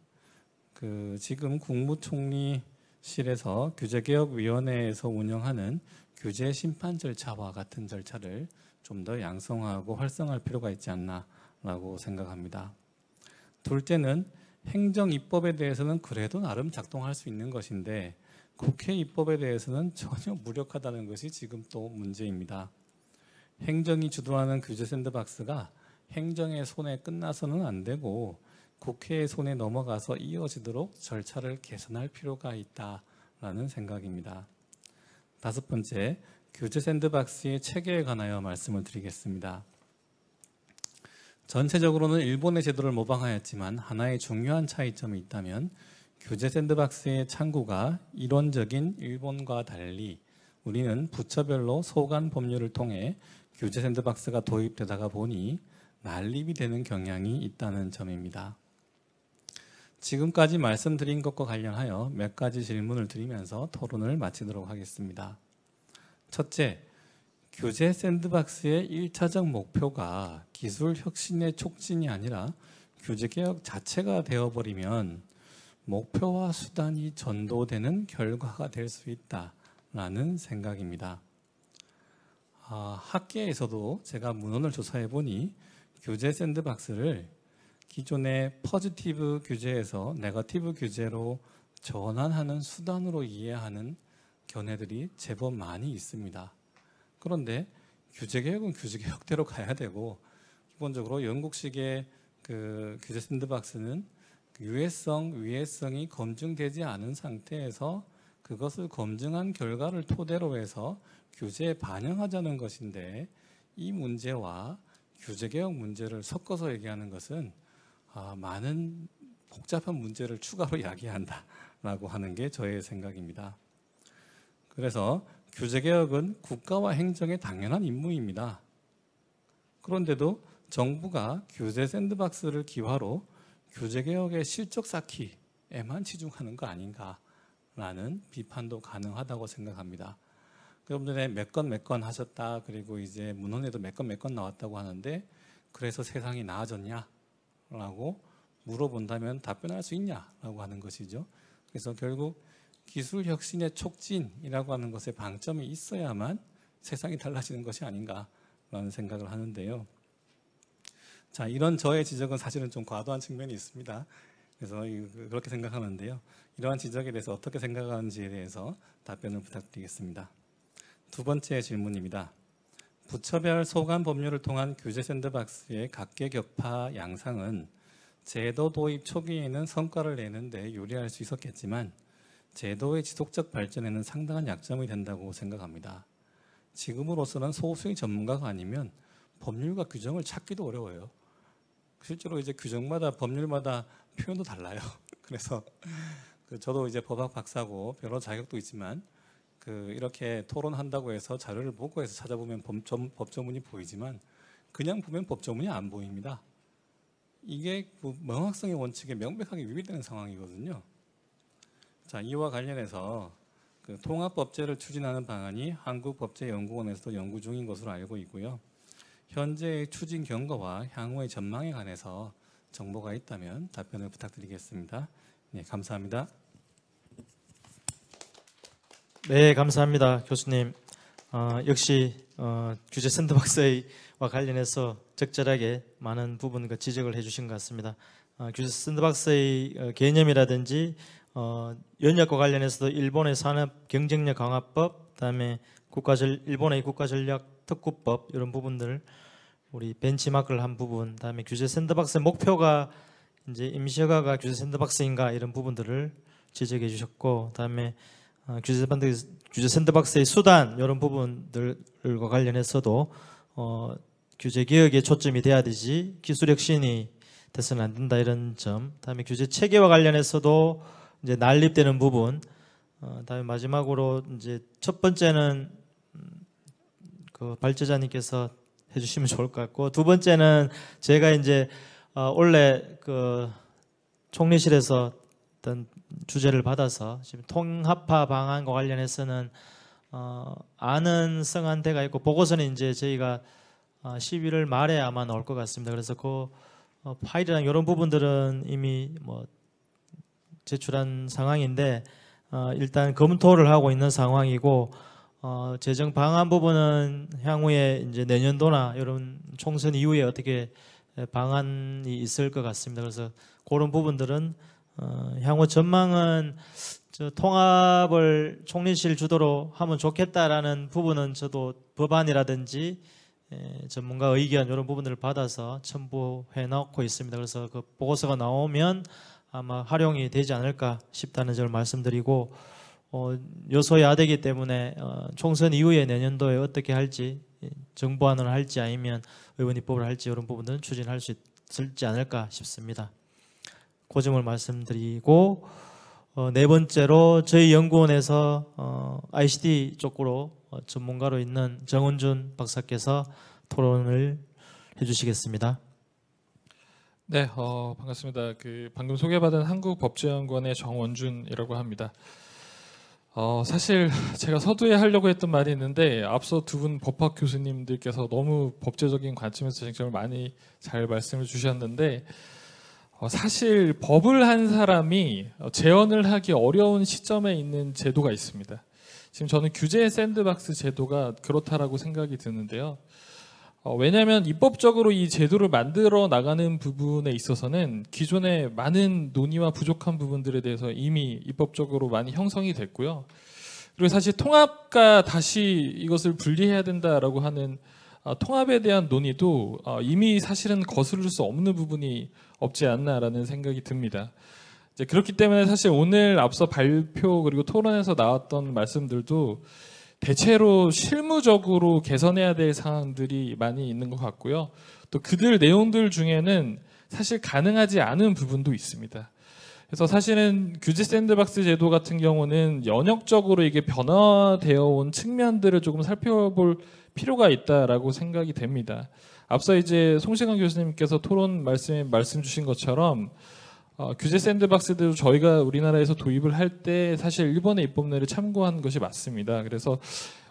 그 지금 국무총리실에서 규제개혁위원회에서 운영하는 규제 심판 절차와 같은 절차를 좀 더 양성하고 활성화할 필요가 있지 않나 라고 생각합니다. 둘째는 행정 입법에 대해서는 그래도 나름 작동할 수 있는 것인데 국회 입법에 대해서는 전혀 무력하다는 것이 지금 또 문제입니다. 행정이 주도하는 규제 샌드박스가 행정의 손에 끝나서는 안 되고 국회의 손에 넘어가서 이어지도록 절차를 개선할 필요가 있다라는 생각입니다. 다섯 번째, 규제 샌드박스의 체계에 관하여 말씀을 드리겠습니다. 전체적으로는 일본의 제도를 모방하였지만 하나의 중요한 차이점이 있다면 교재 샌드박스의 창구가 이론적인 일본과 달리 우리는 부처별로 소관 법률을 통해 교재 샌드박스가 도입되다가 보니 난립이 되는 경향이 있다는 점입니다. 지금까지 말씀드린 것과 관련하여 몇 가지 질문을 드리면서 토론을 마치도록 하겠습니다. 첫째, 교재 샌드박스의 1차적 목표가 기술 혁신의 촉진이 아니라 교재 개혁 자체가 되어버리면 목표와 수단이 전도되는 결과가 될 수 있다라는 생각입니다. 아, 학계에서도 제가 문헌을 조사해 보니 교재 샌드박스를 기존의 퍼지티브 교재에서 네거티브 교재로 전환하는 수단으로 이해하는 견해들이 제법 많이 있습니다. 그런데 규제개혁은 규제개혁대로 <laughs> 가야 되고 기본적으로 영국식의 그 규제 샌드박스는 그 유해성, 위해성이 검증되지 않은 상태에서 그것을 검증한 결과를 토대로 해서 규제에 반영하자는 것인데 이 문제와 규제개혁 문제를 섞어서 얘기하는 것은 아, 많은 복잡한 문제를 추가로 <laughs> 야기한다라고 하는 게 저의 생각입니다. 그래서 규제개혁은 국가와 행정의 당연한 임무입니다. 그런데도 정부가 규제 샌드박스를 기화로 규제개혁의 실적 쌓기에만 치중하는 거 아닌가라는 비판도 가능하다고 생각합니다. 그럼 전에 몇 건 몇 건 하셨다 그리고 이제 문헌에도 몇 건 몇 건 나왔다고 하는데 그래서 세상이 나아졌냐라고 물어본다면 답변할 수 있냐라고 하는 것이죠. 그래서 결국 기술 혁신의 촉진이라고 하는 것에 방점이 있어야만 세상이 달라지는 것이 아닌가라는 생각을 하는데요. 자, 이런 저의 지적은 사실은 좀 과도한 측면이 있습니다. 그래서 그, 그렇게 생각하는데요. 이러한 지적에 대해서 어떻게 생각하는지에 대해서 답변을 부탁드리겠습니다. 두 번째 질문입니다. 부처별 소관 법률을 통한 규제 샌드박스의 각계격파 양상은 제도 도입 초기에는 성과를 내는데 유리할 수 있었겠지만 제도의 지속적 발전에는 상당한 약점이 된다고 생각합니다. 지금으로서는 소수의 전문가가 아니면 법률과 규정을 찾기도 어려워요. 실제로 이제 규정마다 법률마다 표현도 달라요. <laughs> 그래서 그 저도 이제 법학 박사고 변호 자격도 있지만 그 이렇게 토론한다고 해서 자료를 보고 해서 찾아보면 법점, 법조문이 보이지만 그냥 보면 법조문이 안 보입니다. 이게 뭐 명확성의 원칙에 명백하게 위배되는 상황이거든요. 자 이와 관련해서 그 통합법제를 추진하는 방안이 한국법제연구원에서도 연구 중인 것으로 알고 있고요. 현재의 추진 경과와 향후의 전망에 관해서 정보가 있다면 답변을 부탁드리겠습니다. 네, 감사합니다. 네, 감사합니다, 교수님. 어, 역시 어, 규제 샌드박스와 관련해서 적절하게 많은 부분과 그 지적을 해주신 것 같습니다. 어, 규제 샌드박스의 어, 개념이라든지 어, 연약과 관련해서도 일본의 산업 경쟁력 강화법, 그다음에 국가전 일본의 국가전략 특구법 이런 부분들 우리 벤치마크를 한 부분, 그다음에 규제 샌드박스의 목표가 이제 임시허가가 규제 샌드박스인가 이런 부분들을 지적해 주셨고, 그다음에 어, 규제 반대 규제 샌드박스의 수단 이런 부분들과 관련해서도 어, 규제 개혁에 초점이 돼야 되지 기술 혁신이 돼서는 안 된다 이런 점, 그다음에 규제 체계와 관련해서도 이제 난립되는 부분. 어, 다음에 마지막으로 이제 첫 번째는 음, 그 발제자님께서 해주시면 좋을 것 같고 두 번째는 제가 이제 어, 원래 그 총리실에서 어떤 주제를 받아서 지금 통합화 방안과 관련해서는 어, 아는 성한대가 있고 보고서는 이제 저희가 11월 말에 아마 나올 것 같습니다. 그래서 그 어, 파일이랑 이런 부분들은 이미 뭐 제출한 상황인데 어, 일단 검토를 하고 있는 상황이고 어, 재정 방안 부분은 향후에 이제 내년도나 이런 총선 이후에 어떻게 방안이 있을 것 같습니다. 그래서 그런 부분들은 어, 향후 전망은 저 통합을 총리실 주도로 하면 좋겠다라는 부분은 저도 법안이라든지 에, 전문가 의견 이런 부분들을 받아서 첨부해 놓고 있습니다. 그래서 그 보고서가 나오면 아마 활용이 되지 않을까 싶다는 점을 말씀드리고 어, 요소야대기 때문에 어, 총선 이후에 내년도에 어떻게 할지 예, 정부안을 할지 아니면 의원 입법을 할지 이런 부분들은 추진할 수 있을지 않을까 싶습니다. 고 그 점을 말씀드리고 어, 네 번째로 저희 연구원에서 어, ICT 쪽으로 어, 전문가로 있는 정은준 박사께서 토론을 해주시겠습니다. 네, 어, 반갑습니다. 그 방금 소개받은 한국법제연구원의 정원준이라고 합니다. 어, 사실 제가 서두에 하려고 했던 말이 있는데 앞서 두 분 법학 교수님들께서 너무 법제적인 관점에서 쟁점을 많이 잘 말씀을 주셨는데 어, 사실 법을 한 사람이 재언을 하기 어려운 시점에 있는 제도가 있습니다. 지금 저는 규제 샌드박스 제도가 그렇다라고 생각이 드는데요. 어, 왜냐하면 입법적으로 이 제도를 만들어 나가는 부분에 있어서는 기존의 많은 논의와 부족한 부분들에 대해서 이미 입법적으로 많이 형성이 됐고요. 그리고 사실 통합과 다시 이것을 분리해야 된다라고 하는 어, 통합에 대한 논의도 어, 이미 사실은 거스를 수 없는 부분이 없지 않나라는 생각이 듭니다. 그렇기 때문에 사실 오늘 앞서 발표 그리고 토론에서 나왔던 말씀들도 대체로 실무적으로 개선해야 될 사항들이 많이 있는 것 같고요. 또 그들 내용들 중에는 사실 가능하지 않은 부분도 있습니다. 그래서 사실은 규제 샌드박스 제도 같은 경우는 연역적으로 이게 변화되어 온 측면들을 조금 살펴볼 필요가 있다라고 생각이 됩니다. 앞서 이제 송시강 교수님께서 토론 말씀 말씀 주신 것처럼 어, 규제 샌드박스도 저희가 우리나라에서 도입을 할 때 사실 일본의 입법례를 참고한 것이 맞습니다. 그래서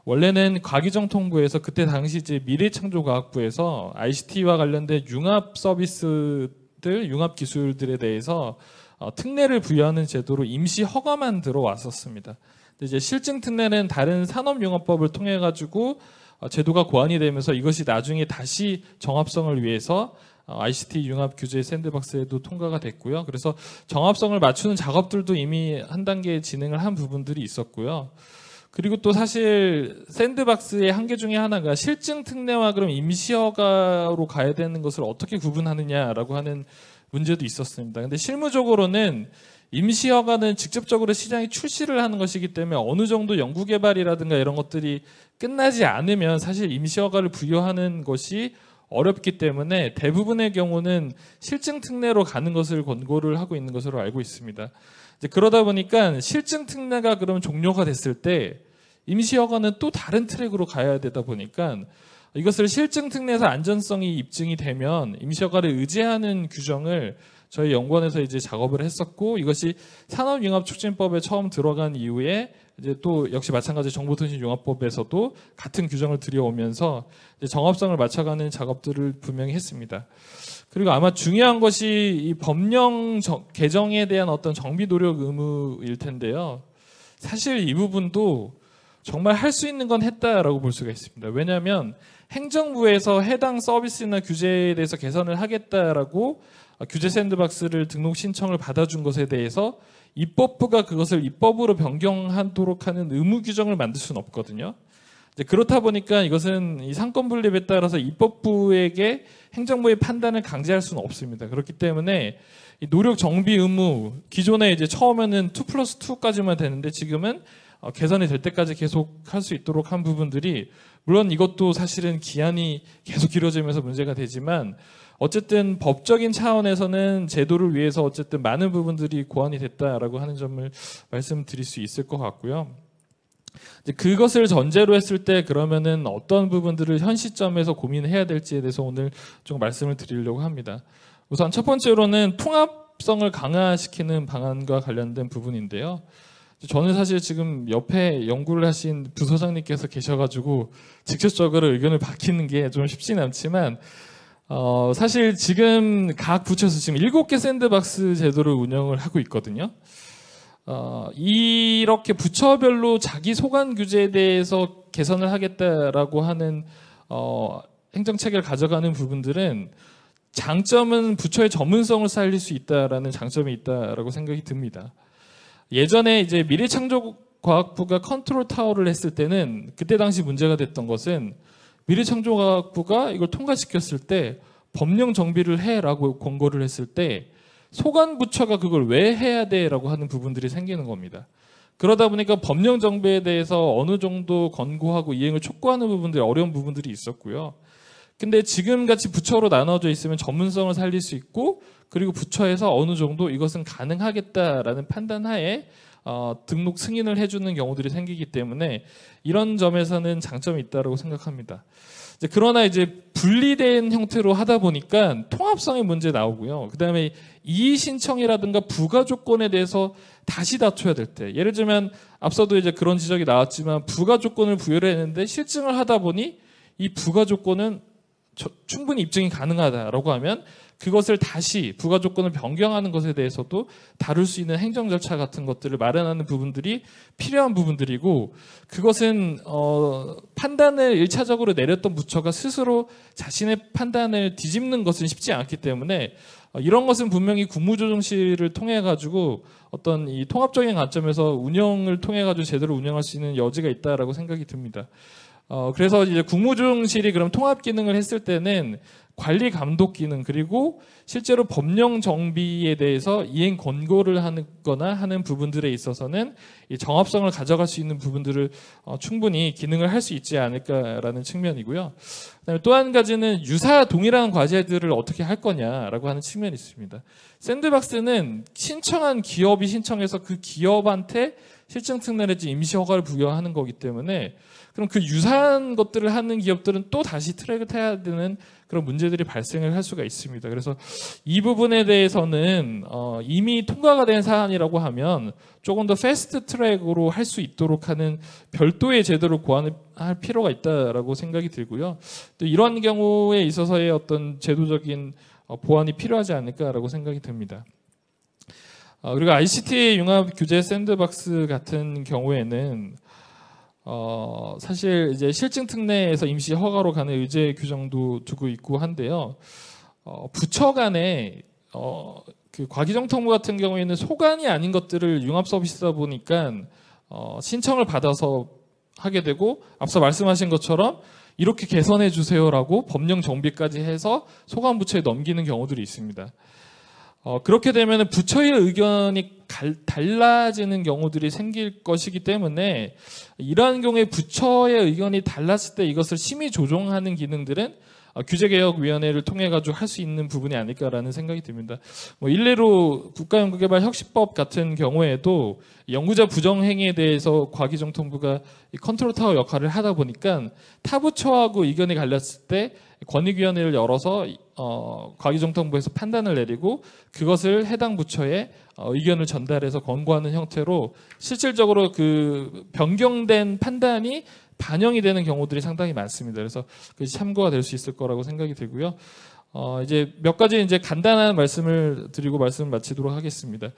원래는 과기정통부에서 그때 당시 이제 미래창조과학부에서 ICT와 관련된 융합 서비스들, 융합 기술들에 대해서 어, 특례를 부여하는 제도로 임시 허가만 들어왔었습니다. 근데 이제 실증 특례는 다른 산업융합법을 통해 가지고 어, 제도가 고안이 되면서 이것이 나중에 다시 정합성을 위해서 ICT 어, 융합 규제 샌드박스에도 통과가 됐고요. 그래서 정합성을 맞추는 작업들도 이미 한 단계 진행을 한 부분들이 있었고요. 그리고 또 사실 샌드박스의 한계 중에 하나가 실증 특례와 그럼 임시허가로 가야 되는 것을 어떻게 구분하느냐라고 하는 문제도 있었습니다. 근데 실무적으로는 임시허가는 직접적으로 시장에 출시를 하는 것이기 때문에 어느 정도 연구개발이라든가 이런 것들이 끝나지 않으면 사실 임시허가를 부여하는 것이 어렵기 때문에 대부분의 경우는 실증 특례로 가는 것을 권고를 하고 있는 것으로 알고 있습니다. 이제 그러다 보니까 실증 특례가 그럼 종료가 됐을 때 임시 허가는 또 다른 트랙으로 가야 되다 보니까 이것을 실증 특례에서 안전성이 입증이 되면 임시 허가를 의지하는 규정을 저희 연구원에서 이제 작업을 했었고 이것이 산업융합촉진법에 처음 들어간 이후에 이제 또 역시 마찬가지 정보통신융합법에서도 같은 규정을 들여오면서 정합성을 맞춰가는 작업들을 분명히 했습니다. 그리고 아마 중요한 것이 이 법령 정, 개정에 대한 어떤 정비 노력 의무일 텐데요. 사실 이 부분도 정말 할 수 있는 건 했다라고 볼 수가 있습니다. 왜냐하면 행정부에서 해당 서비스나 규제에 대해서 개선을 하겠다라고 규제 샌드박스를 등록 신청을 받아준 것에 대해서 입법부가 그것을 입법으로 변경하도록 하는 의무 규정을 만들 수는 없거든요. 그렇다 보니까 이것은 상권 분립에 따라서 입법부에게 행정부의 판단을 강제할 수는 없습니다. 그렇기 때문에 노력 정비 의무 기존에 이제 처음에는 2 플러스 2까지만 되는데 지금은 어, 개선이 될 때까지 계속 할 수 있도록 한 부분들이 물론 이것도 사실은 기한이 계속 길어지면서 문제가 되지만 어쨌든 법적인 차원에서는 제도를 위해서 어쨌든 많은 부분들이 고안이 됐다라고 하는 점을 말씀드릴 수 있을 것 같고요. 그것을 전제로 했을 때 그러면은 어떤 부분들을 현 시점에서 고민해야 될지에 대해서 오늘 좀 말씀을 드리려고 합니다. 우선 첫 번째로는 통합성을 강화시키는 방안과 관련된 부분인데요. 저는 사실 지금 옆에 연구를 하신 부서장님께서 계셔가지고 직접적으로 의견을 바뀌는 <laughs> 게 좀 쉽진 않지만 어, 사실 지금 각 부처에서 지금 7개 샌드박스 제도를 운영을 하고 있거든요. 어, 이렇게 부처별로 자기 소관 규제에 대해서 개선을 하겠다라고 하는 어, 행정 체계를 가져가는 부분들은 장점은 부처의 전문성을 살릴 수 있다라는 장점이 있다라고 생각이 듭니다. 예전에 이제 미래창조과학부가 컨트롤 타워를 했을 때는 그때 당시 문제가 됐던 것은 미래창조과학부가 이걸 통과시켰을 때 법령 정비를 해라고 권고를 했을 때 소관부처가 그걸 왜 해야 돼라고 하는 부분들이 생기는 겁니다. 그러다 보니까 법령 정비에 대해서 어느 정도 권고하고 이행을 촉구하는 부분들이 어려운 부분들이 있었고요. 근데 지금 같이 부처로 나눠져 있으면 전문성을 살릴 수 있고 그리고 부처에서 어느 정도 이것은 가능하겠다라는 판단하에 어, 등록 승인을 해주는 경우들이 생기기 때문에 이런 점에서는 장점이 있다고 생각합니다. 이제 그러나 이제 분리된 형태로 하다 보니까 통합성의 문제 나오고요. 그 다음에 이의신청이라든가 부가조건에 대해서 다시 다투야 될 때. 예를 들면 앞서도 이제 그런 지적이 나왔지만 부가조건을 부여를 했는데 실증을 하다 보니 이 부가조건은 충분히 입증이 가능하다라고 하면 그것을 다시 부가 조건을 변경하는 것에 대해서도 다룰 수 있는 행정 절차 같은 것들을 마련하는 부분들이 필요한 부분들이고 그것은 어, 판단을 일차적으로 내렸던 부처가 스스로 자신의 판단을 뒤집는 것은 쉽지 않기 때문에 어, 이런 것은 분명히 국무조정실을 통해 가지고 어떤 이 통합적인 관점에서 운영을 통해 가지고 제대로 운영할 수 있는 여지가 있다라고 생각이 듭니다. 어, 그래서 이제 국무조정실이 그럼 통합 기능을 했을 때는 관리 감독 기능 그리고 실제로 법령 정비에 대해서 이행 권고를 하거나 는 하는 부분들에 있어서는 이 정합성을 가져갈 수 있는 부분들을 어, 충분히 기능을 할 수 있지 않을까라는 측면이고요. 그다음에 또 한 가지는 유사 동일한 과제들을 어떻게 할 거냐라고 하는 측면이 있습니다. 샌드박스는 신청한 기업이 신청해서 그 기업한테 실증 특례 를지 임시 허가를 부여하는 거기 때문에 그럼 그 유사한 것들을 하는 기업들은 또 다시 트랙을 타야 되는 그런 문제들이 발생을 할 수가 있습니다. 그래서 이 부분에 대해서는 어, 이미 통과가 된 사안이라고 하면 조금 더 패스트 트랙으로 할 수 있도록 하는 별도의 제도를 고안할 필요가 있다라고 생각이 들고요. 또 이런 경우에 있어서의 어떤 제도적인 어, 보완이 필요하지 않을까라고 생각이 듭니다. 어, 그리고 ICT 융합 규제 샌드박스 같은 경우에는 어, 사실 이제 실증 특례에서 임시 허가로 가는 의제 규정도 두고 있고 한데요. 어, 부처 간에 어, 그 과기정통부 같은 경우에는 소관이 아닌 것들을 융합 서비스다 보니까 어, 신청을 받아서 하게 되고 앞서 말씀하신 것처럼 이렇게 개선해 주세요라고 법령 정비까지 해서 소관 부처에 넘기는 경우들이 있습니다. 어, 그렇게 되면 부처의 의견이 갈, 달라지는 경우들이 생길 것이기 때문에 이러한 경우에 부처의 의견이 달랐을 때 이것을 심의 조정하는 기능들은 아, 규제개혁위원회를 통해 가지고 할 수 있는 부분이 아닐까라는 생각이 듭니다. 뭐 일례로 국가연구개발 혁신법 같은 경우에도 연구자 부정행위에 대해서 과기정통부가 컨트롤타워 역할을 하다 보니까 타부처하고 의견이 갈렸을 때 권익위원회를 열어서 어, 과기정통부에서 판단을 내리고 그것을 해당 부처에 어, 의견을 전달해서 권고하는 형태로 실질적으로 그 변경된 판단이 반영이 되는 경우들이 상당히 많습니다. 그래서 참고가 될 수 있을 거라고 생각이 들고요. 어, 이제 몇 가지 이제 간단한 말씀을 드리고 말씀을 마치도록 하겠습니다.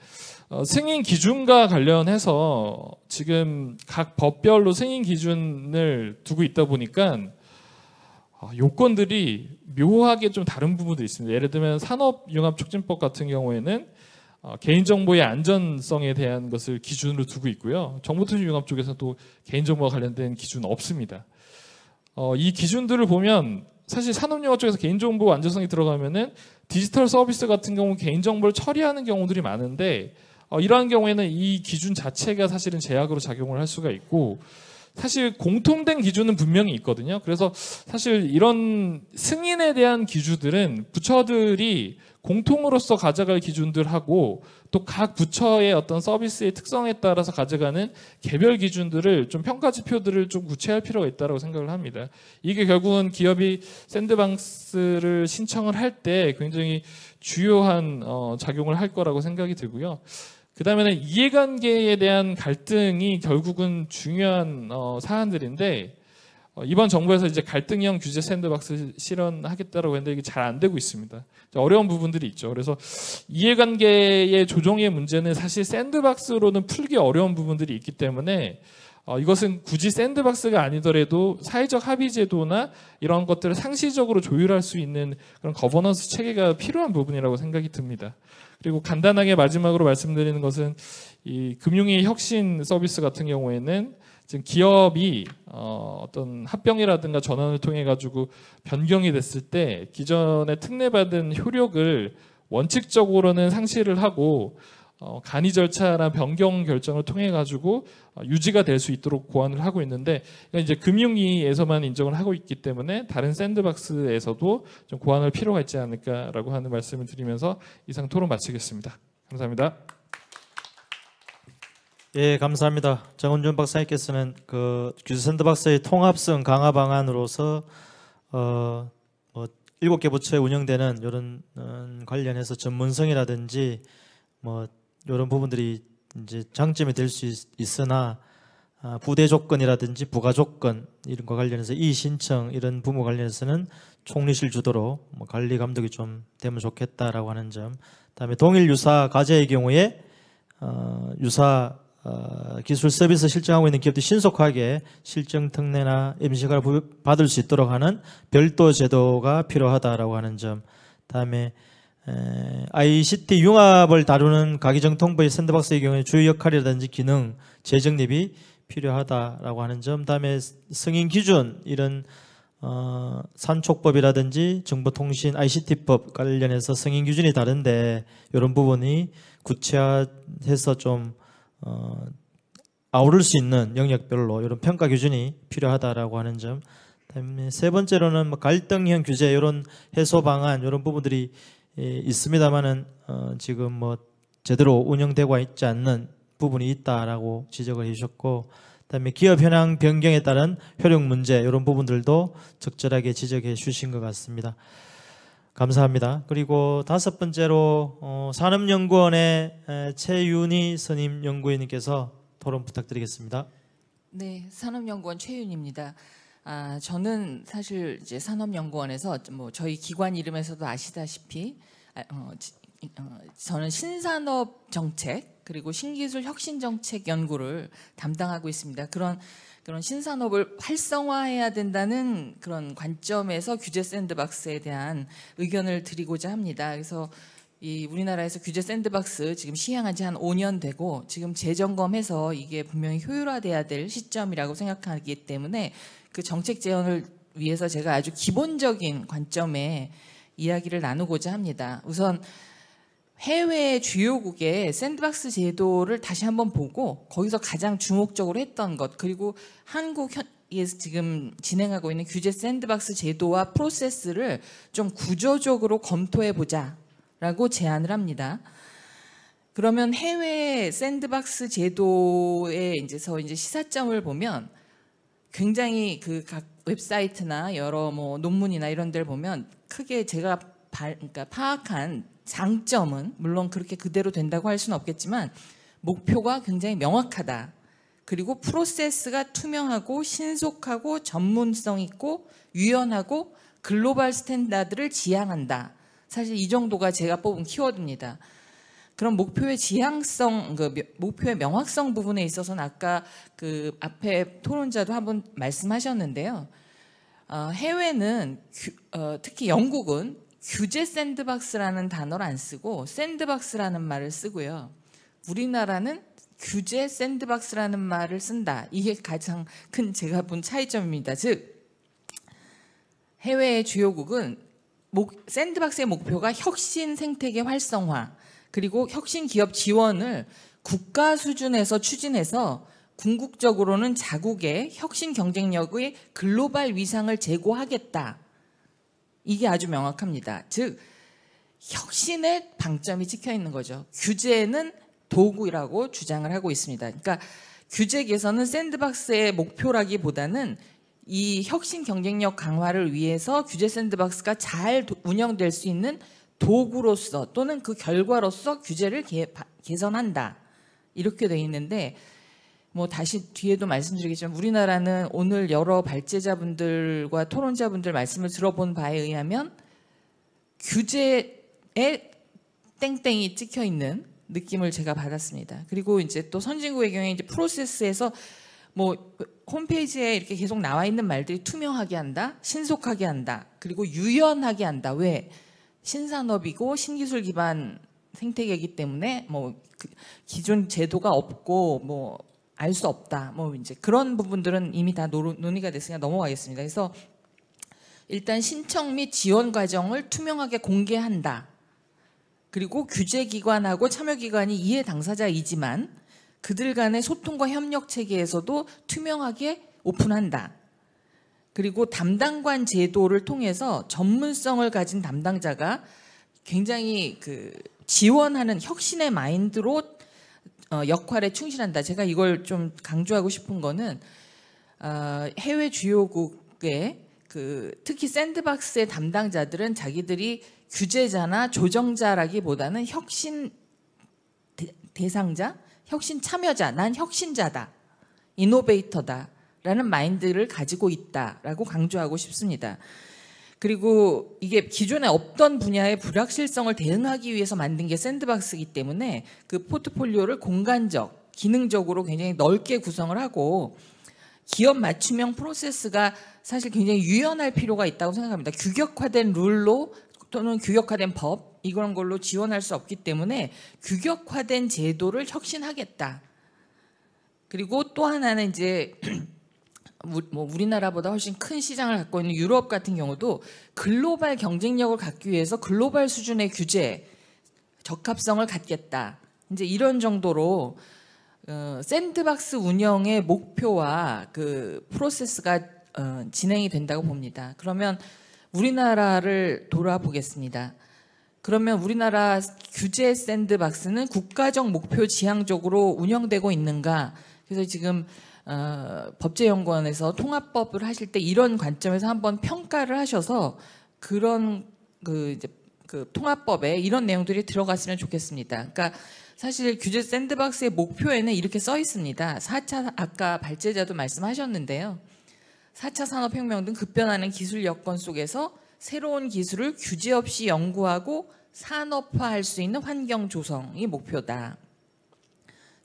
어, 승인 기준과 관련해서 지금 각 법별로 승인 기준을 두고 있다 보니까 어, 요건들이 묘하게 좀 다른 부분도 있습니다. 예를 들면 산업융합촉진법 같은 경우에는 어, 개인정보의 안전성에 대한 것을 기준으로 두고 있고요. 정보통신융합 쪽에서 또 개인정보와 관련된 기준 없습니다. 어, 이 기준들을 보면 사실 산업영화 쪽에서 개인정보 안전성이 들어가면은 디지털 서비스 같은 경우 개인정보를 처리하는 경우들이 많은데 어, 이러한 경우에는 이 기준 자체가 사실은 제약으로 작용을 할 수가 있고 사실 공통된 기준은 분명히 있거든요. 그래서 사실 이런 승인에 대한 기준들은 부처들이 공통으로서 가져갈 기준들하고 또 각 부처의 어떤 서비스의 특성에 따라서 가져가는 개별 기준들을 좀 평가 지표들을 좀 구체할 필요가 있다고 생각을 합니다. 이게 결국은 기업이 샌드박스를 신청을 할 때 굉장히 주요한 어, 작용을 할 거라고 생각이 들고요. 그 다음에는 이해관계에 대한 갈등이 결국은 중요한 어, 사안들인데 어, 이번 정부에서 이제 갈등형 규제 샌드박스 실현하겠다라고 했는데 이게 잘 안 되고 있습니다. 어려운 부분들이 있죠. 그래서 이해관계의 조정의 문제는 사실 샌드박스로는 풀기 어려운 부분들이 있기 때문에 어, 이것은 굳이 샌드박스가 아니더라도 사회적 합의 제도나 이런 것들을 상시적으로 조율할 수 있는 그런 거버넌스 체계가 필요한 부분이라고 생각이 듭니다. 그리고 간단하게 마지막으로 말씀드리는 것은 이 금융의 혁신 서비스 같은 경우에는 지금 기업이 어, 떤 합병이라든가 전환을 통해 가지고 변경이 됐을 때기존에 특례받은 효력을 원칙적으로는 상실을 하고 어, 간이 절차나 변경 결정을 통해 가지고 어, 유지가 될 수 있도록 고안을 하고 있는데 그러니까 이제 금융위에서만 인정을 하고 있기 때문에 다른 샌드박스에서도 좀 고안을 필요가 있지 않을까라고 하는 말씀을 드리면서 이상 토론 마치겠습니다. 감사합니다. 예, 감사합니다. 장훈준 박사님께서는 그 규센터 박사의 통합성 강화 방안으로서 어, 뭐 일곱 개 부처에 운영되는 이런 음, 어, 관련해서 전문성이라든지 뭐 이런 부분들이 이제 장점이 될 수 있으나 아, 부대 조건이라든지 부가 조건 이런 거 관련해서 이 신청 이런 부모 관련해서는 총리실 주도로 뭐 관리 감독이 좀 되면 좋겠다라고 하는 점. 다음에 동일 유사 과제의 경우에 어, 유사 어, 기술 서비스 실정하고 있는 기업들이 신속하게 실증 특례나 임시가를 받을 수 있도록 하는 별도 제도가 필요하다라고 하는 점 다음에 ICT 융합을 다루는 가기정통부의 샌드박스의 경우에 주요 역할이라든지 기능, 재정립이 필요하다라고 하는 점 다음에 승인 기준 이런 어, 산촉법이라든지 정보통신 ICT법 관련해서 승인 기준이 다른데 이런 부분이 구체화해서 좀 어, 아우를 수 있는 영역별로 이런 평가 기준이 필요하다라고 하는 점. 다음에 세 번째로는 뭐 갈등형 규제 이런 해소 방안 이런 부분들이 예, 있습니다만은 어, 지금 뭐 제대로 운영되고 있지 않는 부분이 있다라고 지적을 해주셨고 그다음에 기업 현황 변경에 따른 효력 문제 이런 부분들도 적절하게 지적해 주신 것 같습니다. 감사합니다. 그리고 다섯 번째로 어, 산업연구원의 최윤희 선임 연구위님께서 토론 부탁드리겠습니다. 네, 산업연구원 최윤입니다. 희 아, 저는 사실 이제 산업연구원에서 뭐 저희 기관 이름에서도 아시다시피 아, 어, 지, 어, 저는 신산업 정책 그리고 신기술 혁신 정책 연구를 담당하고 있습니다. 그런 그런 신산업을 활성화해야 된다는 그런 관점에서 규제 샌드박스에 대한 의견을 드리고자 합니다. 그래서 이 우리나라에서 규제 샌드박스 지금 시행한 지 한 5년 되고 지금 재점검해서 이게 분명히 효율화돼야 될 시점이라고 생각하기 때문에 그 정책 재현을 위해서 제가 아주 기본적인 관점에 이야기를 나누고자 합니다. 우선 해외 주요국의 샌드박스 제도를 다시 한번 보고 거기서 가장 주목적으로 했던 것 그리고 한국 현, 예, 지금 진행하고 있는 규제 샌드박스 제도와 프로세스를 좀 구조적으로 검토해 보자라고 제안을 합니다. 그러면 해외 샌드박스 제도에 이제서 이제 시사점을 보면 굉장히 그 각 웹사이트나 여러 뭐 논문이나 이런 데를 보면 크게 제가 발, 그러니까 파악한 장점은 물론 그렇게 그대로 된다고 할 수는 없겠지만 목표가 굉장히 명확하다. 그리고 프로세스가 투명하고 신속하고 전문성 있고 유연하고 글로벌 스탠다드를 지향한다. 사실 이 정도가 제가 뽑은 키워드입니다. 그런 목표의 지향성, 그 목표의 명확성 부분에 있어서는 아까 그 앞에 토론자도 한번 말씀하셨는데요. 어, 해외는 어, 특히 영국은 규제 샌드박스라는 단어를 안 쓰고 샌드박스라는 말을 쓰고요. 우리나라는 규제 샌드박스라는 말을 쓴다. 이게 가장 큰 제가 본 차이점입니다. 즉 해외의 주요국은 목, 샌드박스의 목표가 혁신 생태계 활성화 그리고 혁신 기업 지원을 국가 수준에서 추진해서 궁극적으로는 자국의 혁신 경쟁력의 글로벌 위상을 제고하겠다. 이게 아주 명확합니다. 즉 혁신의 방점이 찍혀 있는 거죠. 규제는 도구라고 주장을 하고 있습니다. 그러니까 규제 개선은 샌드박스의 목표라기보다는 이 혁신 경쟁력 강화를 위해서 규제 샌드박스가 잘 운영될 수 있는 도구로서 또는 그 결과로서 규제를 개, 개선한다. 이렇게 돼 있는데 뭐 다시 뒤에도 말씀드리겠지만 우리나라는 오늘 여러 발제자분들과 토론자분들 말씀을 들어본 바에 의하면 규제에 땡땡이 찍혀 있는 느낌을 제가 받았습니다. 그리고 이제 또 선진국의 경우에 이제 프로세스에서 뭐 홈페이지에 이렇게 계속 나와 있는 말들이 투명하게 한다, 신속하게 한다, 그리고 유연하게 한다. 왜 신산업이고 신기술 기반 생태계이기 때문에 뭐 그 기존 제도가 없고 뭐 알수 없다. 뭐 이제 그런 부분들은 이미 다 노, 논의가 됐으니까 넘어가겠습니다. 그래서 일단 신청 및 지원 과정을 투명하게 공개한다. 그리고 규제기관하고 참여기관이 이해 당사자이지만 그들 간의 소통과 협력 체계에서도 투명하게 오픈한다. 그리고 담당관 제도를 통해서 전문성을 가진 담당자가 굉장히 그 지원하는 혁신의 마인드로 어, 역할에 충실한다. 제가 이걸 좀 강조하고 싶은 거는 어, 해외 주요국의 그 특히 샌드박스의 담당자들은 자기들이 규제자나 조정자라기보다는 혁신 대, 대상자, 혁신 참여자, 난 혁신자다, 이노베이터다라는 마인드를 가지고 있다라고 강조하고 싶습니다. 그리고 이게 기존에 없던 분야의 불확실성을 대응하기 위해서 만든 게 샌드박스이기 때문에 그 포트폴리오를 공간적, 기능적으로 굉장히 넓게 구성을 하고 기업 맞춤형 프로세스가 사실 굉장히 유연할 필요가 있다고 생각합니다. 규격화된 룰로 또는 규격화된 법 이런 걸로 지원할 수 없기 때문에 규격화된 제도를 혁신하겠다. 그리고 또 하나는 이제 <clears throat> 뭐 우리나라보다 훨씬 큰 시장을 갖고 있는 유럽 같은 경우도 글로벌 경쟁력을 갖기 위해서 글로벌 수준의 규제 적합성을 갖겠다. 이제 이런 정도로 어, 샌드박스 운영의 목표와 그 프로세스가 어, 진행이 된다고 봅니다. 그러면 우리나라를 돌아보겠습니다. 그러면 우리나라 규제 샌드박스는 국가적 목표 지향적으로 운영되고 있는가? 그래서 지금 어, 법제연구원에서 통합법을 하실 때 이런 관점에서 한번 평가를 하셔서 그런 그 이제 그 통합법에 이런 내용들이 들어갔으면 좋겠습니다. 그러니까 사실 규제 샌드박스의 목표에는 이렇게 써 있습니다. 4차 아까 발제자도 말씀하셨는데요. 4차 산업혁명 등 급변하는 기술 여건 속에서 새로운 기술을 규제 없이 연구하고 산업화할 수 있는 환경 조성이 목표다.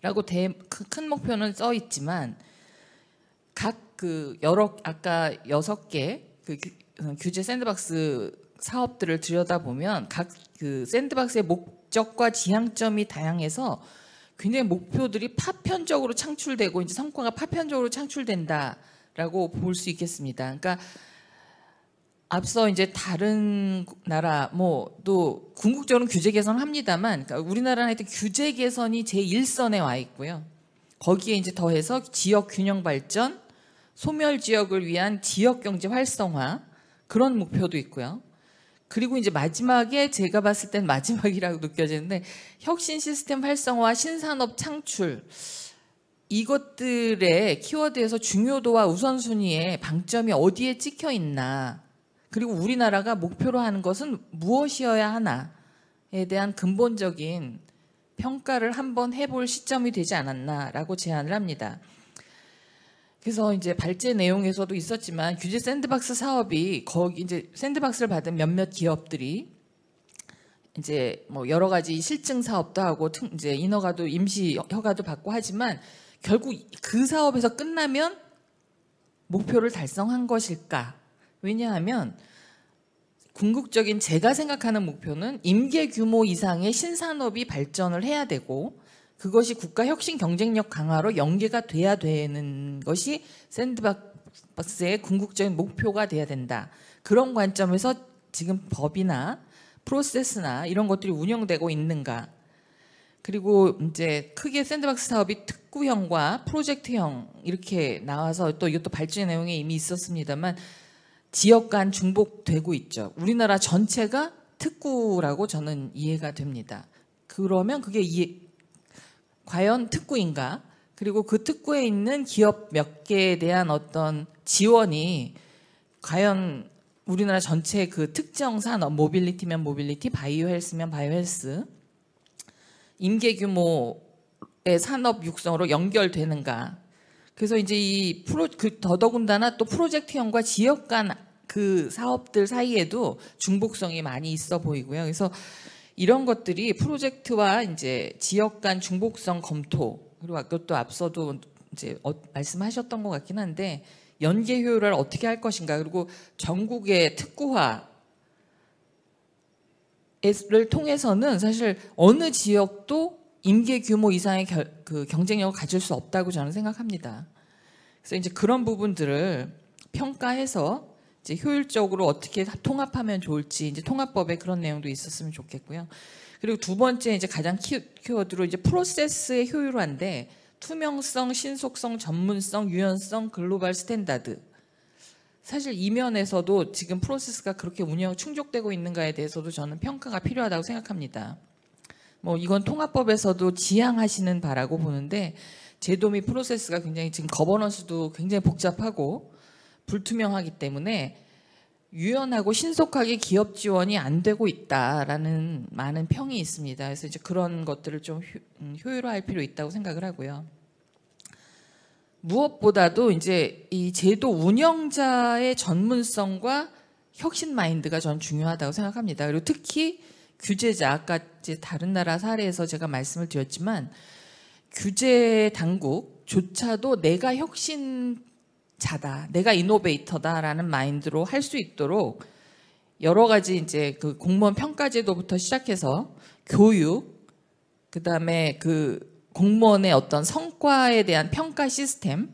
라고 그 큰 목표는 써 있지만 각그 여러 아까 여섯 개그 어, 규제 샌드박스 사업들을 들여다보면 각 그 샌드박스의 목적과 지향점이 다양해서 굉장히 목표들이 파편적으로 창출되고 이제 성과가 파편적으로 창출된다라고 볼 수 있겠습니다. 그러니까 앞서 이제 다른 나라 뭐 또 궁극적으로 규제 개선합니다만 을 그러니까 우리나라는 하여튼 규제 개선이 제 일선에 와 있고요. 거기에 이제 더해서 지역 균형 발전, 소멸 지역을 위한 지역 경제 활성화 그런 목표도 있고요. 그리고 이제 마지막에 제가 봤을 땐 마지막이라고 <laughs> 느껴지는데 혁신 시스템 활성화, 신산업 창출 이것들의 키워드에서 중요도와 우선순위에 방점이 어디에 찍혀 있나 그리고 우리나라가 목표로 하는 것은 무엇이어야 하나에 대한 근본적인 평가를 한번 해볼 시점이 되지 않았나라고 제안을 합니다. 그래서 이제 발제 내용에서도 있었지만 규제 샌드박스 사업이 거기 이제 샌드박스를 받은 몇몇 기업들이 이제 뭐 여러 가지 실증 사업도 하고 이제 인허가도 임시 허가도 받고 하지만 결국 그 사업에서 끝나면 목표를 달성한 것일까? 왜냐하면 궁극적인 제가 생각하는 목표는 임계 규모 이상의 신산업이 발전을 해야 되고 그것이 국가 혁신 경쟁력 강화로 연계가 돼야 되는 것이 샌드박스의 궁극적인 목표가 돼야 된다. 그런 관점에서 지금 법이나 프로세스나 이런 것들이 운영되고 있는가. 그리고 이제 크게 샌드박스 사업이 특구형과 프로젝트형 이렇게 나와서 또 이것도 발전의 내용이 이미 있었습니다만 지역 간 중복되고 있죠. 우리나라 전체가 특구라고 저는 이해가 됩니다. 그러면 그게 이해, 과연 특구인가? 그리고 그 특구에 있는 기업 몇 개에 대한 어떤 지원이 과연 우리나라 전체 그 특정 산업 어, 모빌리티면 모빌리티, 바이오 헬스면 바이오 헬스 임계 규모의 산업 육성으로 연결되는가. 그래서 이제 이 프로 그 더더군다나 또 프로젝트형과 지역 간 그 사업들 사이에도 중복성이 많이 있어 보이고요. 그래서 이런 것들이 프로젝트와 이제 지역 간 중복성 검토 그리고 아까도 앞서도 이제 어, 말씀하셨던 것 같긴 한데 연계 효율을 어떻게 할 것인가 그리고 전국의 특구화 를 통해서는 사실 어느 지역도 임계 규모 이상의 결, 그 경쟁력을 가질 수 없다고 저는 생각합니다. 그래서 이제 그런 부분들을 평가해서 이제 효율적으로 어떻게 통합하면 좋을지 이제 통합법에 그런 내용도 있었으면 좋겠고요. 그리고 두 번째 이제 가장 키워드로 이제 프로세스의 효율화인데 투명성, 신속성, 전문성, 유연성, 글로벌 스탠다드. 사실 이면에서도 지금 프로세스가 그렇게 운영 충족되고 있는가에 대해서도 저는 평가가 필요하다고 생각합니다. 뭐 이건 통합법에서도 지향하시는 바라고 보는데 제도 및 프로세스가 굉장히 지금 거버넌스도 굉장히 복잡하고 불투명하기 때문에 유연하고 신속하게 기업 지원이 안 되고 있다라는 많은 평이 있습니다. 그래서 이제 그런 것들을 좀 음, 효율화할 필요 있다고 생각을 하고요. 무엇보다도 이제 이 제도 운영자의 전문성과 혁신 마인드가 전 중요하다고 생각합니다. 그리고 특히 규제자 아까 이제 다른 나라 사례에서 제가 말씀을 드렸지만 규제 당국조차도 내가 혁신 자다. 내가 이노베이터다라는 마인드로 할 수 있도록 여러 가지 이제 그 공무원 평가 제도부터 시작해서 교육 그다음에 그 공무원의 어떤 성과에 대한 평가 시스템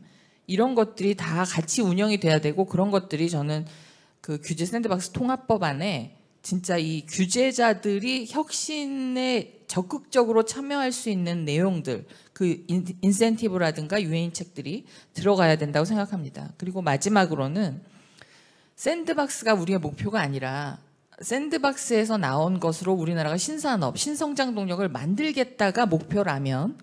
이런 것들이 다 같이 운영이 돼야 되고 그런 것들이 저는 그 규제 샌드박스 통합법 안에 진짜 이 규제자들이 혁신에 적극적으로 참여할 수 있는 내용들 그 인센티브라든가 유엔책들이 들어가야 된다고 생각합니다. 그리고 마지막으로는 샌드박스가 우리의 목표가 아니라 샌드박스에서 나온 것으로 우리나라가 신산업, 신성장 동력을 만들겠다가 목표라면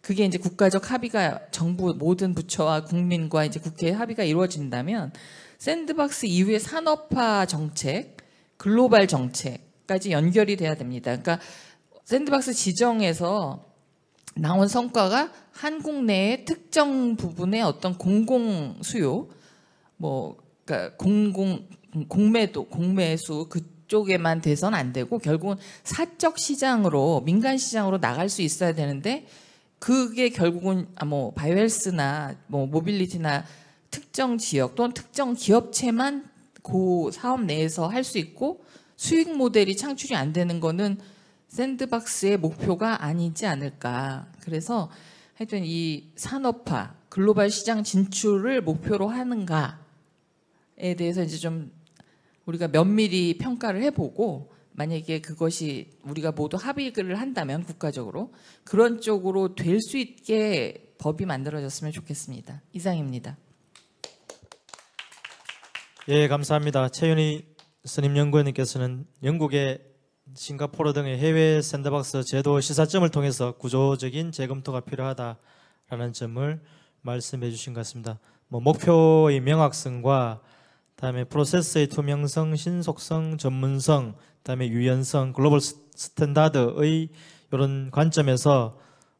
그게 이제 국가적 합의가 정부 모든 부처와 국민과 이제 국회의 합의가 이루어진다면 샌드박스 이후의 산업화 정책 글로벌 정책까지 연결이 돼야 됩니다. 그러니까 샌드박스 지정에서 나온 성과가 한국 내의 특정 부분의 어떤 공공 수요, 뭐 그러니까 공공 공매도 공매수 그쪽에만 돼선 안 되고 결국은 사적 시장으로 민간 시장으로 나갈 수 있어야 되는데 그게 결국은 아, 뭐 바이오헬스나 뭐 모빌리티나 특정 지역 또는 특정 기업체만 그 사업 내에서 할 수 있고 수익 모델이 창출이 안 되는 거는 샌드박스의 목표가 아니지 않을까. 그래서 하여튼 이 산업화, 글로벌 시장 진출을 목표로 하는가에 대해서 이제 좀 우리가 면밀히 평가를 해보고 만약에 그것이 우리가 모두 합의를 한다면 국가적으로 그런 쪽으로 될 수 있게 법이 만들어졌으면 좋겠습니다. 이상입니다. 예, 감사합니다. 최윤희 선임 연구원님께서는 영국의 싱가포르 등의 해외 샌드박스 제도 시사점을 통해서 구조적인 재검토가 필요하다라는 점을 말씀해 주신 것 같습니다. 뭐 목표의 명확성과 다음에 프로세스의 투명성, 신속성, 전문성, 다음에 유연성, 글로벌 스탠다드의 이런 관점에서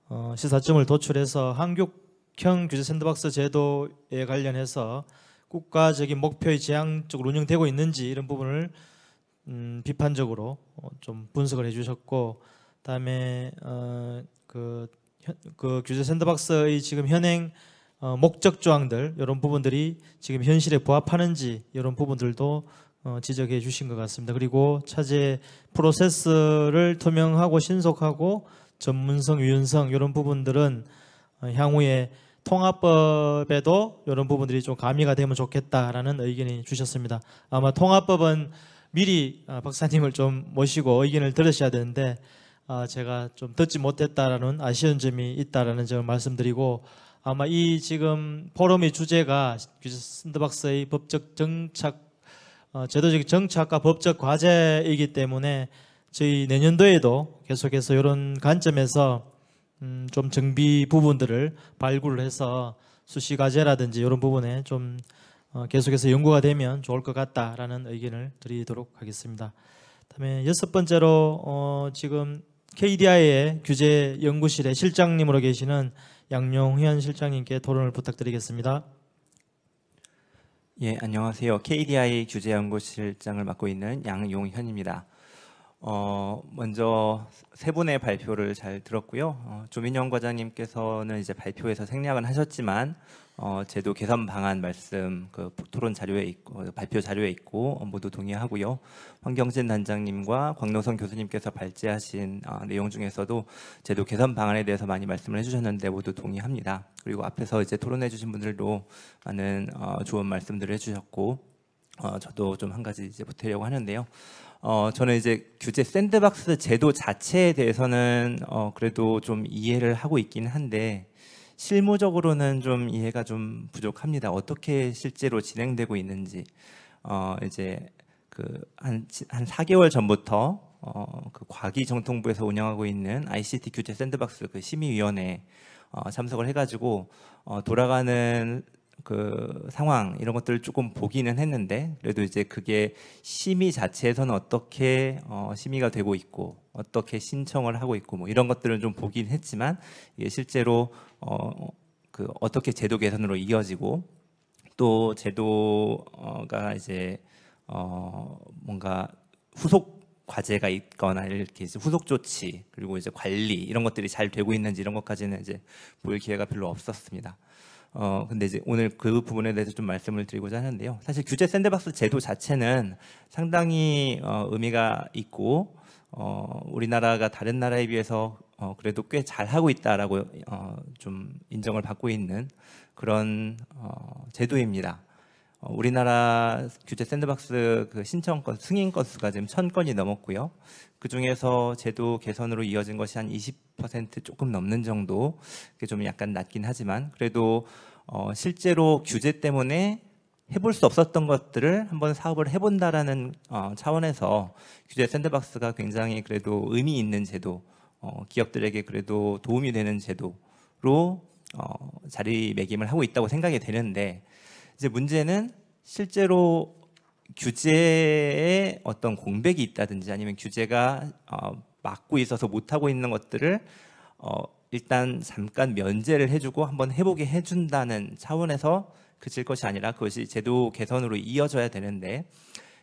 어, 시사점을 도출해서 한국형 규제 샌드박스 제도에 관련해서 국가적인 목표의 지향 적으로 운영되고 있는지 이런 부분을 음, 비판적으로 어, 좀 분석을 해주셨고 그 다음에 어, 그, 그 규제 샌드박스의 지금 현행 어, 목적 조항들 이런 부분들이 지금 현실에 부합하는지 이런 부분들도 어, 지적해 주신 것 같습니다. 그리고 차제 프로세스를 투명하고 신속하고 전문성, 유연성 이런 부분들은 어, 향후에 통합법에도 이런 부분들이 좀 가미가 되면 좋겠다라는 의견이 주셨습니다. 아마 통합법은 미리 아, 박사님을 좀 모시고 의견을 들으셔야 되는데 아, 제가 좀 듣지 못했다라는 아쉬운 점이 있다라는 점을 말씀드리고 아마 이 지금 포럼의 주제가 규스드 박사의 법적 정착 어, 제도적 정착과 법적 과제이기 때문에 저희 내년도에도 계속해서 이런 관점에서 음, 좀 정비 부분들을 발굴 해서 수시과제라든지 이런 부분에 좀 어, 계속해서 연구가 되면 좋을 것 같다라는 의견을 드리도록 하겠습니다. 다음에 여섯 번째로 어, 지금 KDI의 규제 연구실의 실장님으로 계시는 양용현 실장님께 토론을 부탁드리겠습니다. 예, 안녕하세요. KDI 규제연구실장을 맡고 있는 양용현입니다. 어, 먼저 세 분의 발표를 잘 들었고요. 어, 조민영 과장님께서는 이제 발표에서 생략은 하셨지만 어, 제도 개선 방안 말씀 그 토론 자료에 있고 어, 발표 자료에 있고 어, 모두 동의하고요. 황경진 단장님과 광노선 교수님께서 발제하신 어, 내용 중에서도 제도 개선 방안에 대해서 많이 말씀을 해주셨는데 모두 동의합니다. 그리고 앞에서 이제 토론해주신 분들도 많은 어, 좋은 말씀들을 해주셨고 어, 저도 좀 한 가지 이제 보태려고 하는데요. 어, 저는 이제 규제 샌드박스 제도 자체에 대해서는 어, 그래도 좀 이해를 하고 있긴 한데 실무적으로는 좀 이해가 좀 부족합니다. 어떻게 실제로 진행되고 있는지 어, 이제 그 한한 한 4개월 전부터 어, 그 과기 정통부에서 운영하고 있는 ICT 규제 샌드박스 그 심의위원회 어, 참석을 해가지고 어, 돌아가는 그 상황 이런 것들을 조금 보기는 했는데 그래도 이제 그게 심의 자체에서는 어떻게 어, 심의가 되고 있고 어떻게 신청을 하고 있고 뭐 이런 것들은 좀 보긴 했지만 이게 실제로 어, 그 어떻게 제도 개선으로 이어지고 또 제도가 이제 어, 뭔가 후속 과제가 있거나 이렇게 이제 후속 조치 그리고 이제 관리 이런 것들이 잘 되고 있는지 이런 것까지는 이제 볼 기회가 별로 없었습니다. 어 근데 이제 오늘 그 부분에 대해서 좀 말씀을 드리고자 하는데요. 사실 규제 샌드박스 제도 자체는 상당히 어, 의미가 있고 어, 우리나라가 다른 나라에 비해서 어, 그래도 꽤 잘하고 있다라고 어, 좀 인정을 받고 있는 그런 어, 제도입니다. 어, 우리나라 규제 샌드박스 그 신청 건 승인 건수가 지금 천 건이 넘었고요. 그 중에서 제도 개선으로 이어진 것이 한 20% 조금 넘는 정도, 그게 좀 약간 낮긴 하지만 그래도 어, 실제로 규제 때문에 해볼 수 없었던 것들을 한번 사업을 해본다라는 어, 차원에서 규제 샌드박스가 굉장히 그래도 의미 있는 제도, 어, 기업들에게 그래도 도움이 되는 제도로 어, 자리매김을 하고 있다고 생각이 되는데 이제 문제는 실제로 규제에 어떤 공백이 있다든지 아니면 규제가 어, 막고 있어서 못하고 있는 것들을 어, 일단 잠깐 면제를 해주고 한번 해보게 해준다는 차원에서 그칠 것이 아니라 그것이 제도 개선으로 이어져야 되는데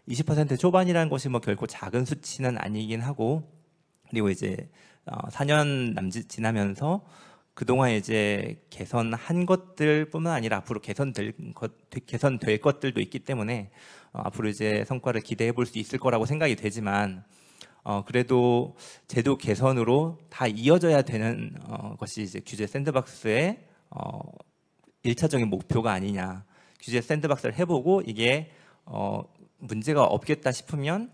20% 초반이라는 것이 뭐 결코 작은 수치는 아니긴 하고 그리고 이제 어, 4년 남짓 지나면서 그동안 이제 개선한 것들뿐만 아니라 앞으로 개선될 것 개선될 것들도 있기 때문에 어, 앞으로 이제 성과를 기대해 볼 수 있을 거라고 생각이 되지만 어, 그래도 제도 개선으로 다 이어져야 되는 어, 것이 이제 규제 샌드박스의 어, 1차적인 목표가 아니냐. 규제 샌드박스를 해보고 이게 어, 문제가 없겠다 싶으면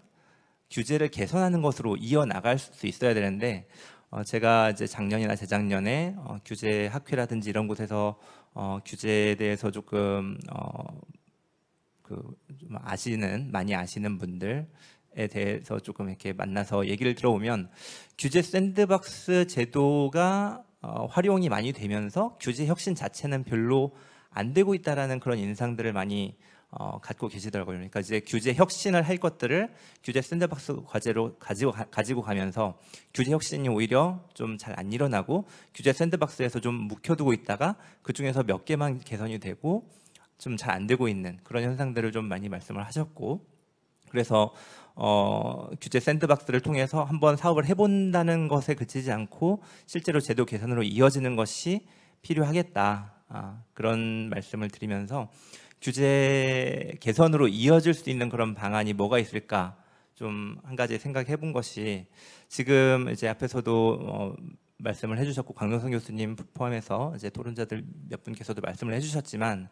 규제를 개선하는 것으로 이어나갈 수 있어야 되는데 어, 제가 이제 작년이나 재작년에 어, 규제 학회라든지 이런 곳에서 어, 규제에 대해서 조금 어, 그좀 아시는 많이 아시는 분들 에 대해서 조금 이렇게 만나서 얘기를 들어보면 규제 샌드박스 제도가 어, 활용이 많이 되면서 규제 혁신 자체는 별로 안 되고 있다라는 그런 인상들을 많이 어, 갖고 계시더라고요. 그러니까 이제 규제 혁신을 할 것들을 규제 샌드박스 과제로 가지고, 가, 가 지고 가면서 규제 혁신이 오히려 좀 잘 안 일어나고 규제 샌드박스에서 좀 묵혀두고 있다가 그 중에서 몇 개만 개선이 되고 좀 잘 안 되고 있는 그런 현상들을 좀 많이 말씀을 하셨고 그래서 어, 규제 샌드박스를 통해서 한번 사업을 해본다는 것에 그치지 않고 실제로 제도 개선으로 이어지는 것이 필요하겠다 아, 그런 말씀을 드리면서 규제 개선으로 이어질 수 있는 그런 방안이 뭐가 있을까 좀 한 가지 생각해 본 것이 지금 이제 앞에서도 어, 말씀을 해주셨고 강명성 교수님 포함해서 이제 토론자들 몇 분께서도 말씀을 해주셨지만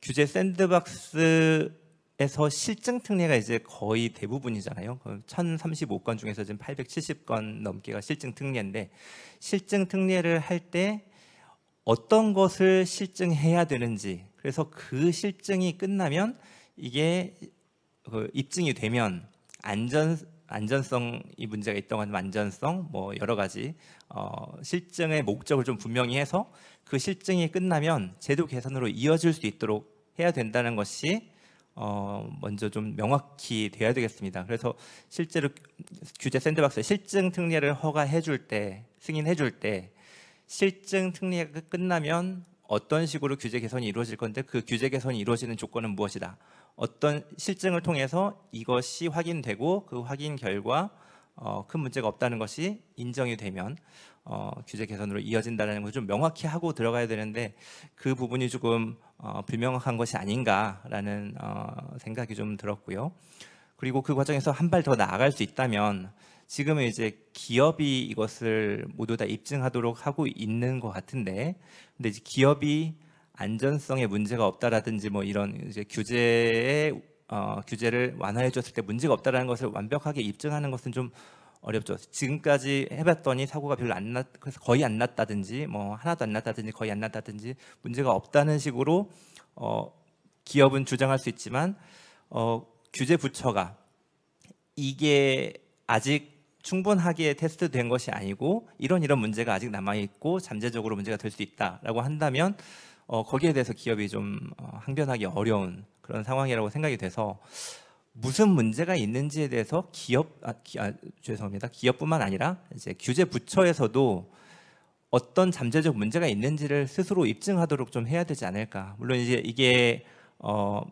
규제 샌드박스에서 실증 특례가 이제 거의 대부분이잖아요. 1,035건 그 중에서 지금 870건 넘게가 실증 특례인데 실증 특례를 할 때 어떤 것을 실증해야 되는지 그래서 그 실증이 끝나면 이게 그 입증이 되면 안전 안전성 이 문제가 있던건하 안전성 뭐 여러 가지 어, 실증의 목적을 좀 분명히 해서 그 실증이 끝나면 제도 개선으로 이어질 수 있도록 해야 된다는 것이 어, 먼저 좀 명확히 돼야 되겠습니다. 그래서 실제로 규제 샌드박스에 실증 특례를 허가해 줄 때, 승인해 줄 때, 실증 특례가 끝나면 어떤 식으로 규제 개선이 이루어질 건데 그 규제 개선이 이루어지는 조건은 무엇이다. 어떤 실증을 통해서 이것이 확인되고 그 확인 결과 어, 큰 문제가 없다는 것이 인정이 되면 어, 규제 개선으로 이어진다는 것을 좀 명확히 하고 들어가야 되는데 그 부분이 조금 어, 불명확한 것이 아닌가라는 어, 생각이 좀 들었고요. 그리고 그 과정에서 한 발 더 나아갈 수 있다면 지금은 이제 기업이 이것을 모두 다 입증하도록 하고 있는 것 같은데, 근데 이제 기업이 안전성에 문제가 없다라든지 뭐 이런 이제 규제에 어, 규제를 완화해 줬을 때 문제가 없다라는 것을 완벽하게 입증하는 것은 좀 어렵죠. 지금까지 해봤더니 사고가 별로 안 났, 그래서 거의 안 났다든지 뭐 하나도 안 났다든지 거의 안 났다든지 문제가 없다는 식으로 어, 기업은 주장할 수 있지만 어, 규제 부처가 이게 아직 충분하게 테스트된 것이 아니고 이런 이런 문제가 아직 남아 있고 잠재적으로 문제가 될 수 있다라고 한다면 어, 거기에 대해서 기업이 좀 어, 항변하기 어려운 그런 상황이라고 생각이 돼서 무슨 문제가 있는지에 대해서 기업 아, 기, 아, 죄송합니다 기업뿐만 아니라 이제 규제 부처에서도 어떤 잠재적 문제가 있는지를 스스로 입증하도록 좀 해야 되지 않을까 물론 이제 이게 어,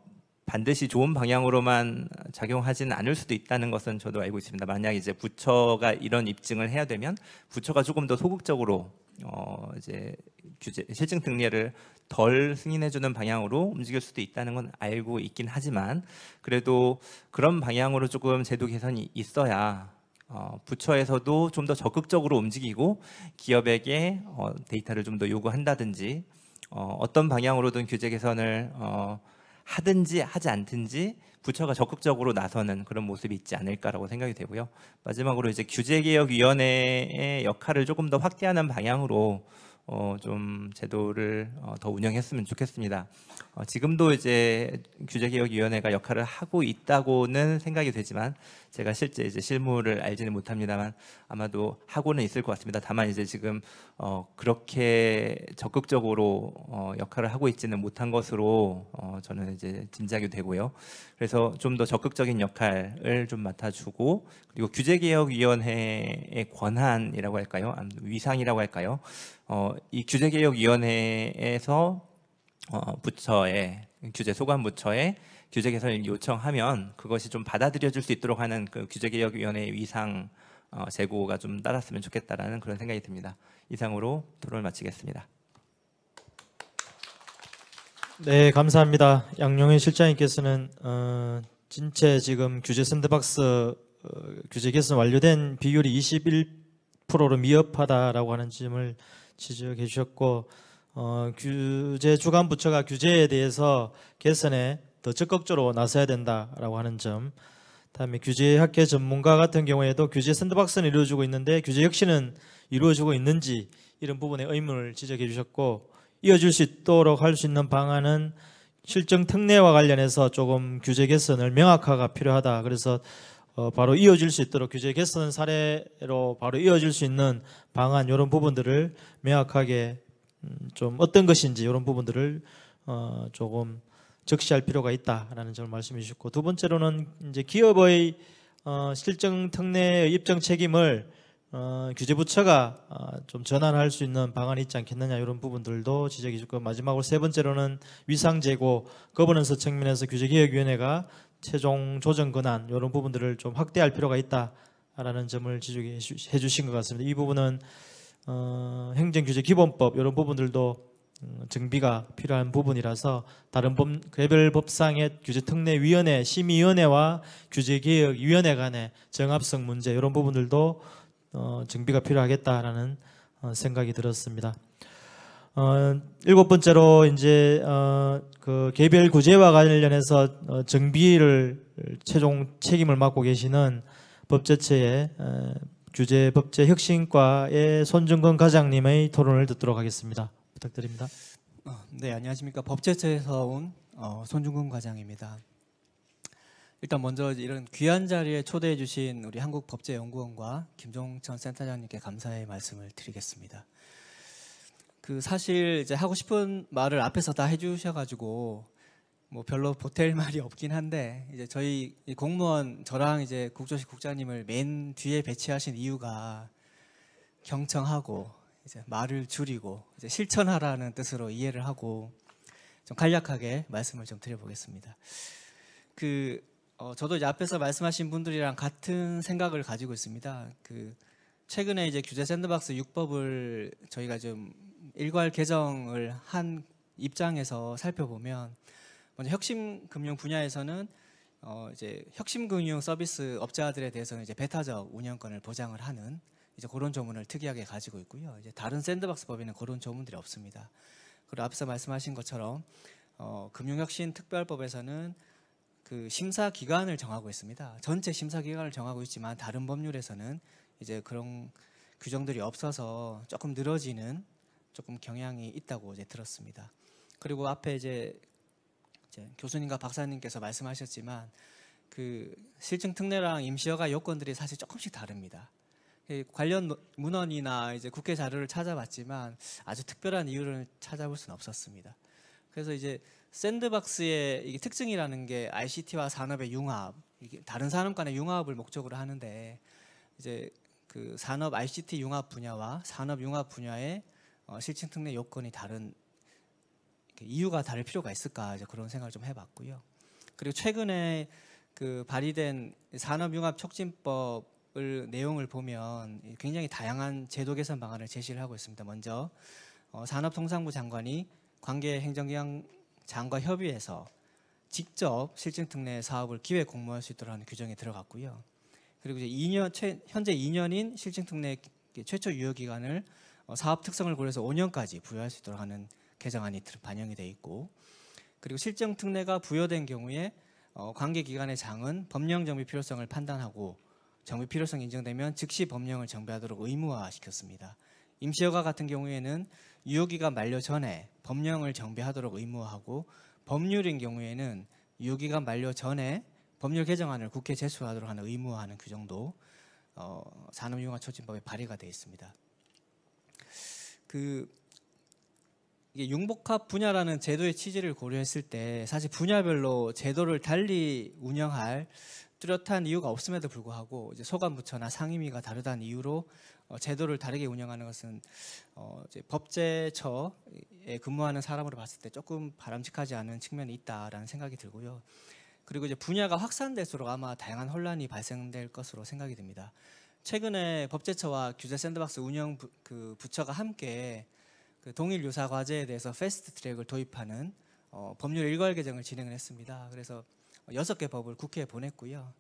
반드시 좋은 방향으로만 작용하지는 않을 수도 있다는 것은 저도 알고 있습니다. 만약 이제 부처가 이런 입증을 해야 되면 부처가 조금 더 소극적으로 어 이제 규제 실증 특례를 덜 승인해주는 방향으로 움직일 수도 있다는 건 알고 있긴 하지만 그래도 그런 방향으로 조금 제도 개선이 있어야 어, 부처에서도 좀 더 적극적으로 움직이고 기업에게 어, 데이터를 좀 더 요구한다든지 어, 어떤 방향으로든 규제 개선을 어, 하든지 하지 않든지 부처가 적극적으로 나서는 그런 모습이 있지 않을까라고 생각이 되고요. 마지막으로 이제 규제개혁위원회의 역할을 조금 더 확대하는 방향으로 어, 좀 제도를 어, 더 운영했으면 좋겠습니다. 어, 지금도 이제 규제개혁위원회가 역할을 하고 있다고는 생각이 되지만 제가 실제 이제 실무를 알지는 못합니다만 아마도 하고는 있을 것 같습니다. 다만 이제 지금 어, 그렇게 적극적으로 어, 역할을 하고 있지는 못한 것으로 어, 저는 이제 짐작이 되고요. 그래서 좀 더 적극적인 역할을 좀 맡아주고 그리고 규제개혁위원회의 권한이라고 할까요? 위상이라고 할까요? 어, 이 규제개혁위원회에서 어, 부처에 규제 소관 부처에 규제 개선을 요청하면 그것이 좀 받아들여질 수 있도록 하는 그 규제개혁위원회 위상 어, 제고가 좀 따랐으면 좋겠다라는 그런 생각이 듭니다. 이상으로 토론을 마치겠습니다. 네, 감사합니다. 양용희 실장님께서는 어, 진체 지금 규제 샌드박스 어, 규제 개선 완료된 비율이 21%로 미흡하다라고 하는 점을 지적해 주셨고 어, 규제 주관 부처가 규제에 대해서 개선에 더 적극적으로 나서야 된다라고 하는 점 다음에 규제학회 전문가 같은 경우에도 규제 샌드박스는 이루어지고 있는데 규제 혁신은 이루어지고 있는지 이런 부분에 의문을 지적해 주셨고 이어질 수 있도록 할 수 있는 방안은 실정 특례와 관련해서 조금 규제 개선을 명확화가 필요하다. 그래서 어, 바로 이어질 수 있도록 규제 개선 사례로 바로 이어질 수 있는 방안 이런 부분들을 명확하게 음, 좀 어떤 것인지 이런 부분들을 어, 조금 적시할 필요가 있다라는 점을 말씀해 주셨고 두 번째로는 이제 기업의 어, 실정 특례의 입증 책임을 어, 규제부처가 어, 좀 전환할 수 있는 방안이 있지 않겠느냐 이런 부분들도 지적해 주고 마지막으로 세 번째로는 위상 제고 거버넌스 측면에서 규제개혁위원회가 최종 조정 권한 이런 부분들을 좀 확대할 필요가 있다라는 점을 지적해 주신 것 같습니다. 이 부분은 어, 행정규제 기본법 이런 부분들도 음, 정비가 필요한 부분이라서 다른 법, 개별 법상의 규제 특례 위원회, 심의위원회와 규제개혁위원회 간의 정합성 문제 이런 부분들도 어, 정비가 필요하겠다라는 어, 생각이 들었습니다. 어, 일곱 번째로 이제 어, 그 개별 구제와 관련해서 어, 정비를 최종 책임을 맡고 계시는 법제처의 어, 규제 법제 혁신과의 손중근 과장님의 토론을 듣도록 하겠습니다. 부탁드립니다. 어, 네 안녕하십니까 법제처에서 온 어, 손중근 과장입니다. 일단 먼저 이런 귀한 자리에 초대해 주신 우리 한국법제연구원과 김종천 센터장님께 감사의 말씀을 드리겠습니다. 그 사실 이제 하고 싶은 말을 앞에서 다 해주셔가지고 뭐 별로 보탤 말이 없긴 한데 이제 저희 공무원 저랑 이제 국조식 국장님을 맨 뒤에 배치하신 이유가 경청하고 이제 말을 줄이고 이제 실천하라는 뜻으로 이해를 하고 좀 간략하게 말씀을 좀 드려보겠습니다. 그 어 저도 이제 앞에서 말씀하신 분들이랑 같은 생각을 가지고 있습니다. 그 최근에 이제 규제 샌드박스 6법을 저희가 좀 일괄 개정을 한 입장에서 살펴보면 먼저 혁신 금융 분야에서는 어 이제 혁신 금융 서비스 업자들에 대해서는 이제 배타적 운영권을 보장을 하는 이제 그런 조문을 특이하게 가지고 있고요. 이제 다른 샌드박스 법에는 그런 조문들이 없습니다. 그리고 앞서 말씀하신 것처럼 어 금융혁신 특별법에서는 그 심사 기간을 정하고 있습니다. 전체 심사 기간을 정하고 있지만 다른 법률에서는 이제 그런 규정들이 없어서 조금 늘어지는 조금 경향이 있다고 이제 들었습니다. 그리고 앞에 이제, 이제 교수님과 박사님께서 말씀하셨지만 그 실증 특례랑 임시허가 요건들이 사실 조금씩 다릅니다. 그 관련 문헌이나 이제 국회 자료를 찾아봤지만 아주 특별한 이유를 찾아볼 수는 없었습니다. 그래서 이제 샌드박스의 특징이라는 게 ICT와 산업의 융합, 다른 산업 간의 융합을 목적으로 하는데 이제 그 산업 ICT 융합 분야와 산업 융합 분야의 어, 실친특례 요건이 다른 이유가 다를 필요가 있을까 이제 그런 생각을 좀 해봤고요. 그리고 최근에 그 발의된 산업융합 촉진법을 내용을 보면 굉장히 다양한 제도 개선 방안을 제시를 하고 있습니다. 먼저 어, 산업통상부 장관이 관계 행정기관 장과 협의해서 직접 실증특례 사업을 기획 공모할 수 있도록 하는 규정이 들어갔고요. 그리고 이제 2년 최, 현재 2년인 실증특례 최초 유효 기간을 어, 사업 특성을 고려해서 5년까지 부여할 수 있도록 하는 개정안이 반영이 돼 있고 그리고 실정 특례가 부여된 경우에 어, 관계 기관의 장은 법령 정비 필요성을 판단하고 정비 필요성 인정되면 즉시 법령을 정비하도록 의무화시켰습니다. 임시허가 같은 경우에는 유효기간 만료 전에 법령을 정비하도록 의무화하고 법률인 경우에는 유효기간 만료 전에 법률 개정안을 국회 제출하도록 하는 의무화하는 규정도 어, 산업융화촉진법에 발의가 되어 있습니다. 그 이게 융복합 분야라는 제도의 취지를 고려했을 때 사실 분야별로 제도를 달리 운영할 뚜렷한 이유가 없음에도 불구하고 이제 소관부처나 상임위가 다르다는 이유로 어, 제도를 다르게 운영하는 것은 어, 이제 법제처에 근무하는 사람으로 봤을 때 조금 바람직하지 않은 측면이 있다라는 생각이 들고요. 그리고 이제 분야가 확산될수록 아마 다양한 혼란이 발생될 것으로 생각이 됩니다. 최근에 법제처와 규제 샌드박스 운영 부, 그 부처가 함께 그 동일 유사 과제에 대해서 패스트 트랙을 도입하는 어, 법률 일괄 개정을 진행을 했습니다. 그래서 여섯 개 법을 국회에 보냈고요.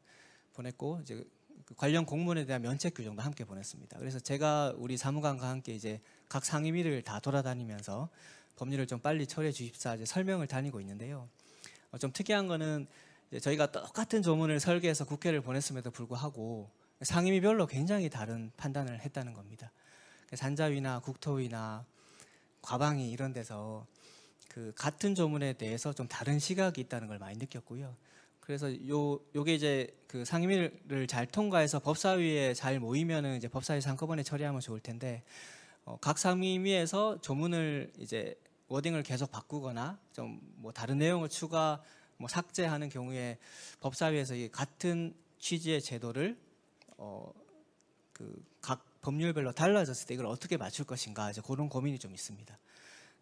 보냈고 이제 그 관련 공문에 대한 면책 규정도 함께 보냈습니다. 그래서 제가 우리 사무관과 함께 이제 각 상임위를 다 돌아다니면서 법률을 좀 빨리 처리해 주십사 이제 설명을 다니고 있는데요. 어, 좀 특이한 거는 저희가 똑같은 조문을 설계해서 국회를 보냈음에도 불구하고 상임위별로 굉장히 다른 판단을 했다는 겁니다. 산자위나 국토위나 과방위 이런 데서 그 같은 조문에 대해서 좀 다른 시각이 있다는 걸 많이 느꼈고요. 그래서 요 요게 이제 그 상임위를 잘 통과해서 법사위에 잘 모이면은 이제 법사위 상꺼번에 처리하면 좋을 텐데 어, 각 상임위에서 조문을 이제 워딩을 계속 바꾸거나 좀 뭐 다른 내용을 추가 뭐 삭제하는 경우에 법사위에서 이 같은 취지의 제도를 어, 그 각 법률별로 달라졌을 때 이걸 어떻게 맞출 것인가 이제 그런 고민이 좀 있습니다. 그러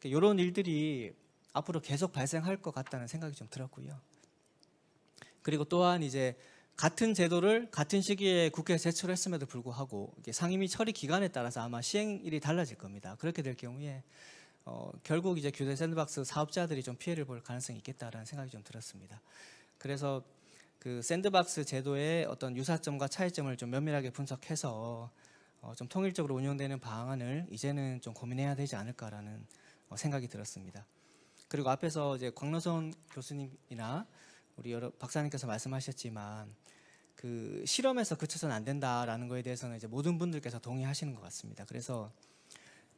그러니까 이런 일들이 앞으로 계속 발생할 것 같다는 생각이 좀 들었고요. 그리고 또한 이제 같은 제도를 같은 시기에 국회에 제출했음에도 불구하고 상임위 처리 기간에 따라서 아마 시행일이 달라질 겁니다. 그렇게 될 경우에 어, 결국 이제 규제 샌드박스 사업자들이 좀 피해를 볼 가능성이 있겠다라는 생각이 좀 들었습니다. 그래서 그 샌드박스 제도의 어떤 유사점과 차이점을 좀 면밀하게 분석해서 어, 좀 통일적으로 운영되는 방안을 이제는 좀 고민해야 되지 않을까라는 어, 생각이 들었습니다. 그리고 앞에서 이제 광노선 교수님이나 우리 여러 박사님께서 말씀하셨지만 그 실험에서 그쳐선 안 된다라는 거에 대해서는 이제 모든 분들께서 동의하시는 것 같습니다. 그래서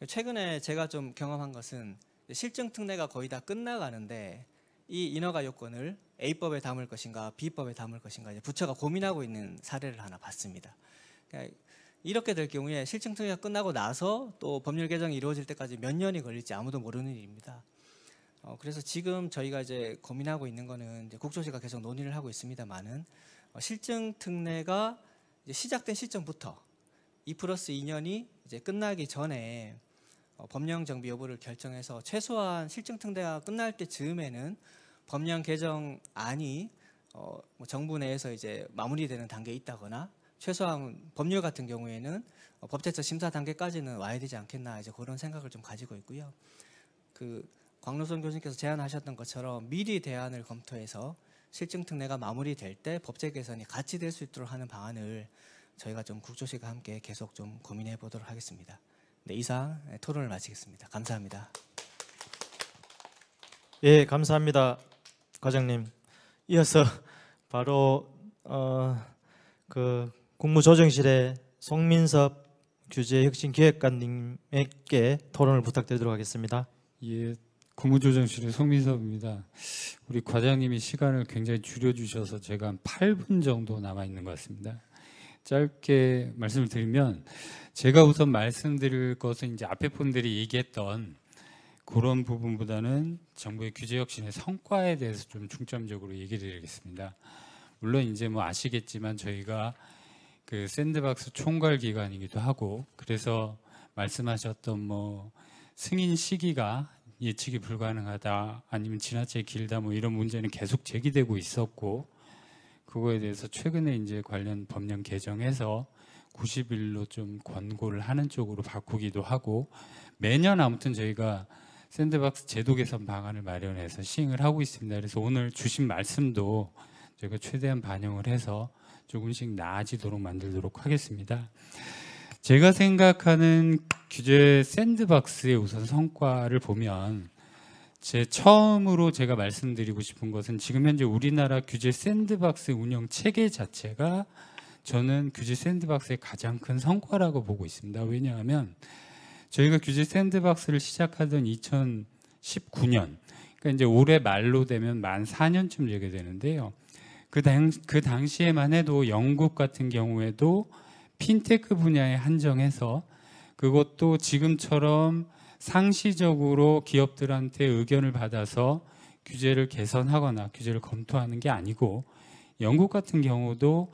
최근에 제가 좀 경험한 것은 실증 특례가 거의 다 끝나가는데 이 인허가 요건을 A법에 담을 것인가 B법에 담을 것인가 이제 부처가 고민하고 있는 사례를 하나 봤습니다. 그러니까 이렇게 될 경우에 실증 처리가 끝나고 나서 또 법률 개정이 이루어질 때까지 몇 년이 걸릴지 아무도 모르는 일입니다. 어, 그래서 지금 저희가 이제 고민하고 있는 거는 국조시가 계속 논의를 하고 있습니다만은 어, 실증 특례가 시작된 시점부터 2 플러스 2년이 이제 끝나기 전에 어, 법령 정비 여부를 결정해서 최소한 실증 특례가 끝날 때 즈음에는 법령 개정안이 어, 뭐 정부 내에서 이제 마무리되는 단계에 있다거나 최소한 법률 같은 경우에는 어, 법제처 심사 단계까지는 와야 되지 않겠나 이제 그런 생각을 좀 가지고 있고요. 그 광로선 교수님께서 제안하셨던 것처럼 미리 대안을 검토해서 실증 특례가 마무리될 때 법제 개선이 같이 될 수 있도록 하는 방안을 저희가 좀 국조실과 함께 계속 좀 고민해 보도록 하겠습니다. 네, 이상 토론을 마치겠습니다. 감사합니다. 예, 감사합니다. 과장님 이어서 <laughs> 바로 어, 그 국무조정실의 송민섭 규제혁신기획관님에게 토론을 부탁드리도록 하겠습니다. 예, 국무조정실의 송민섭입니다. 우리 과장님이 시간을 굉장히 줄여주셔서 제가 한 8분 정도 남아 있는 것 같습니다. 짧게 말씀을 드리면 제가 우선 말씀드릴 것은 이제 앞에 분들이 얘기했던 그런 부분보다는 정부의 규제 혁신의 성과에 대해서 좀 중점적으로 얘기를 드리겠습니다. 물론 이제 뭐 아시겠지만 저희가 그 샌드박스 총괄 기관이기도 하고 그래서 말씀하셨던 뭐 승인 시기가 예측이 불가능하다 아니면 지나치게 길다 뭐 이런 문제는 계속 제기되고 있었고 그거에 대해서 최근에 이제 관련 법령 개정해서 90일로 좀 권고를 하는 쪽으로 바꾸기도 하고 매년 아무튼 저희가 샌드박스 제도 개선 방안을 마련해서 시행을 하고 있습니다. 그래서 오늘 주신 말씀도 저희가 최대한 반영을 해서 조금씩 나아지도록 만들도록 하겠습니다. 제가 생각하는 규제 샌드박스의 우선 성과를 보면 제 처음으로 제가 말씀드리고 싶은 것은 지금 현재 우리나라 규제 샌드박스 운영 체계 자체가 저는 규제 샌드박스의 가장 큰 성과라고 보고 있습니다. 왜냐하면 저희가 규제 샌드박스를 시작하던 2019년, 그러니까 이제 올해 말로 되면 만 4년쯤 되게 되는데요. 그, 당, 그 당시에만 해도 영국 같은 경우에도 핀테크 분야에 한정해서 그것도 지금처럼 상시적으로 기업들한테 의견을 받아서 규제를 개선하거나 규제를 검토하는 게 아니고 영국 같은 경우도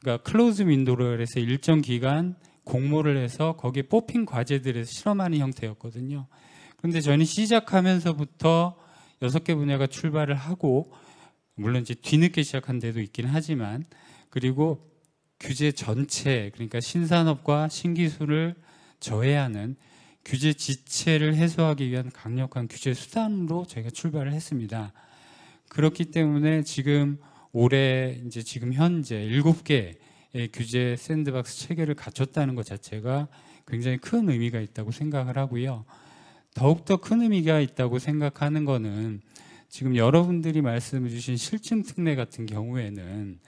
그러니까 클로즈 윈도를 해서 일정 기간 공모를 해서 거기에 뽑힌 과제들에서 실험하는 형태였거든요. 그런데 저희는 시작하면서부터 여섯 개 분야가 출발을 하고 물론 이제 뒤늦게 시작한 데도 있긴 하지만 그리고 규제 전체 그러니까 신산업과 신기술을 저해하는 규제 지체를 해소하기 위한 강력한 규제 수단으로 저희가 출발을 했습니다. 그렇기 때문에 지금 올해 이제 지금 현재 일곱 개 예, 규제 샌드박스 체계를 갖췄다는 것 자체가 굉장히 큰 의미가 있다고 생각을 하고요. 더욱더 큰 의미가 있다고 생각하는 것은 지금 여러분들이 말씀해 주신 실증 특례 같은 경우에는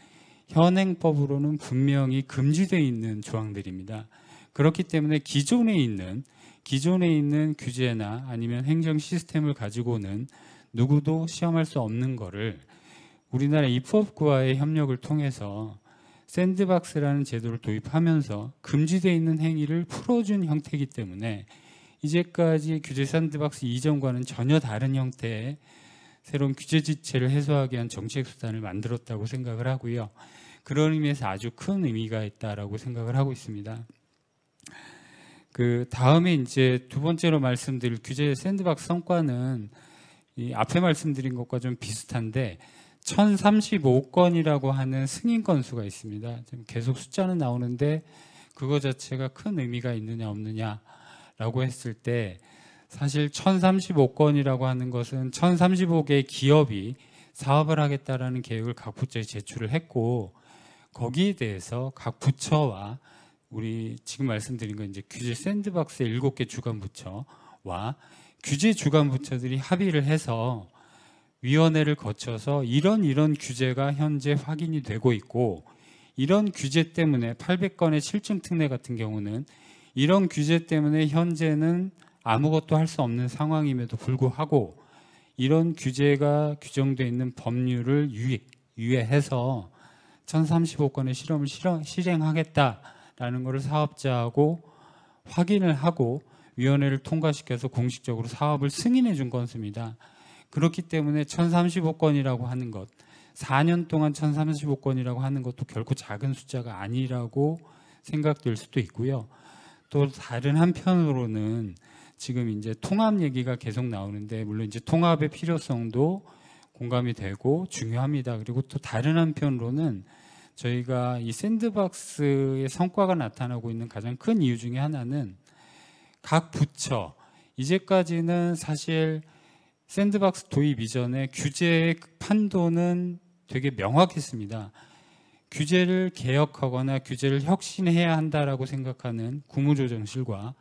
현행법으로는 분명히 금지되어 있는 조항들입니다. 그렇기 때문에 기존에 있는 기존에 있는 규제나 아니면 행정 시스템을 가지고는 누구도 시험할 수 없는 거를 우리나라 입법과의 협력을 통해서 샌드박스라는 제도를 도입하면서 금지되어 있는 행위를 풀어준 형태이기 때문에 이제까지 규제 샌드박스 이전과는 전혀 다른 형태의 새로운 규제 지체를 해소하기 위한 정책 수단을 만들었다고 생각을 하고요. 그런 의미에서 아주 큰 의미가 있다라고 생각을 하고 있습니다. 그 다음에 이제 두 번째로 말씀드릴 규제 샌드박스 성과는 이 앞에 말씀드린 것과 좀 비슷한데 1035건이라고 하는 승인 건수가 있습니다. 지금 계속 숫자는 나오는데 그거 자체가 큰 의미가 있느냐 없느냐라고 했을 때 사실 1035건이라고 하는 것은 1 0 3 5개 기업이 사업을 하겠다라는 계획을 각 부처에 제출을 했고 거기에 대해서 각 부처와 우리 지금 말씀드린 건 이제 규제 샌드박스의 7개 주간 부처와 규제 주간 부처들이 합의를 해서 위원회를 거쳐서 이런 이런 규제가 현재 확인이 되고 있고 이런 규제 때문에 800건의 실증 특례 같은 경우는 이런 규제 때문에 현재는 아무것도 할 수 없는 상황임에도 불구하고 이런 규제가 규정되어 있는 법률을 유예, 해서 1035건의 실험을 실행, 하겠다라는 것을 사업자하고 확인을 하고 위원회를 통과시켜서 공식적으로 사업을 승인해 준 건수입니다. 그렇기 때문에 1035건이라고 하는 것, 4년 동안 1035건이라고 하는 것도 결코 작은 숫자가 아니라고 생각될 수도 있고요. 또 다른 한편으로는 지금 이제 통합 얘기가 계속 나오는데 물론 이제 통합의 필요성도 공감이 되고 중요합니다. 그리고 또 다른 한편으로는 저희가 이 샌드박스의 성과가 나타나고 있는 가장 큰 이유 중에 하나는 각 부처 이제까지는 사실 샌드박스 도입 이전에 규제의 판도는 되게 명확했습니다. 규제를 개혁하거나 규제를 혁신해야 한다라고 생각하는 국무조정실과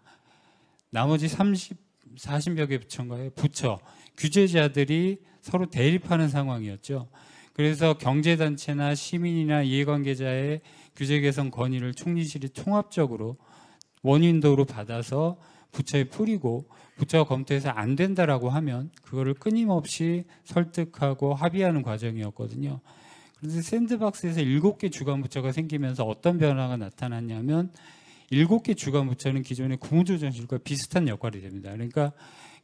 나머지 30, 40여 개 부처인가요? 부처, 규제자들이 서로 대립하는 상황이었죠. 그래서 경제단체나 시민이나 이해관계자의 규제 개선 건의를 총리실이 통합적으로 원인도로 받아서 부처에 뿌리고 부처가 검토해서 안 된다라고 하면 그거를 끊임없이 설득하고 합의하는 과정이었거든요. 그런데 샌드박스에서 일곱 개 주간 부처가 생기면서 어떤 변화가 나타났냐면 일곱 개 주간 부처는 기존의 공무조정실과 비슷한 역할이 됩니다. 그러니까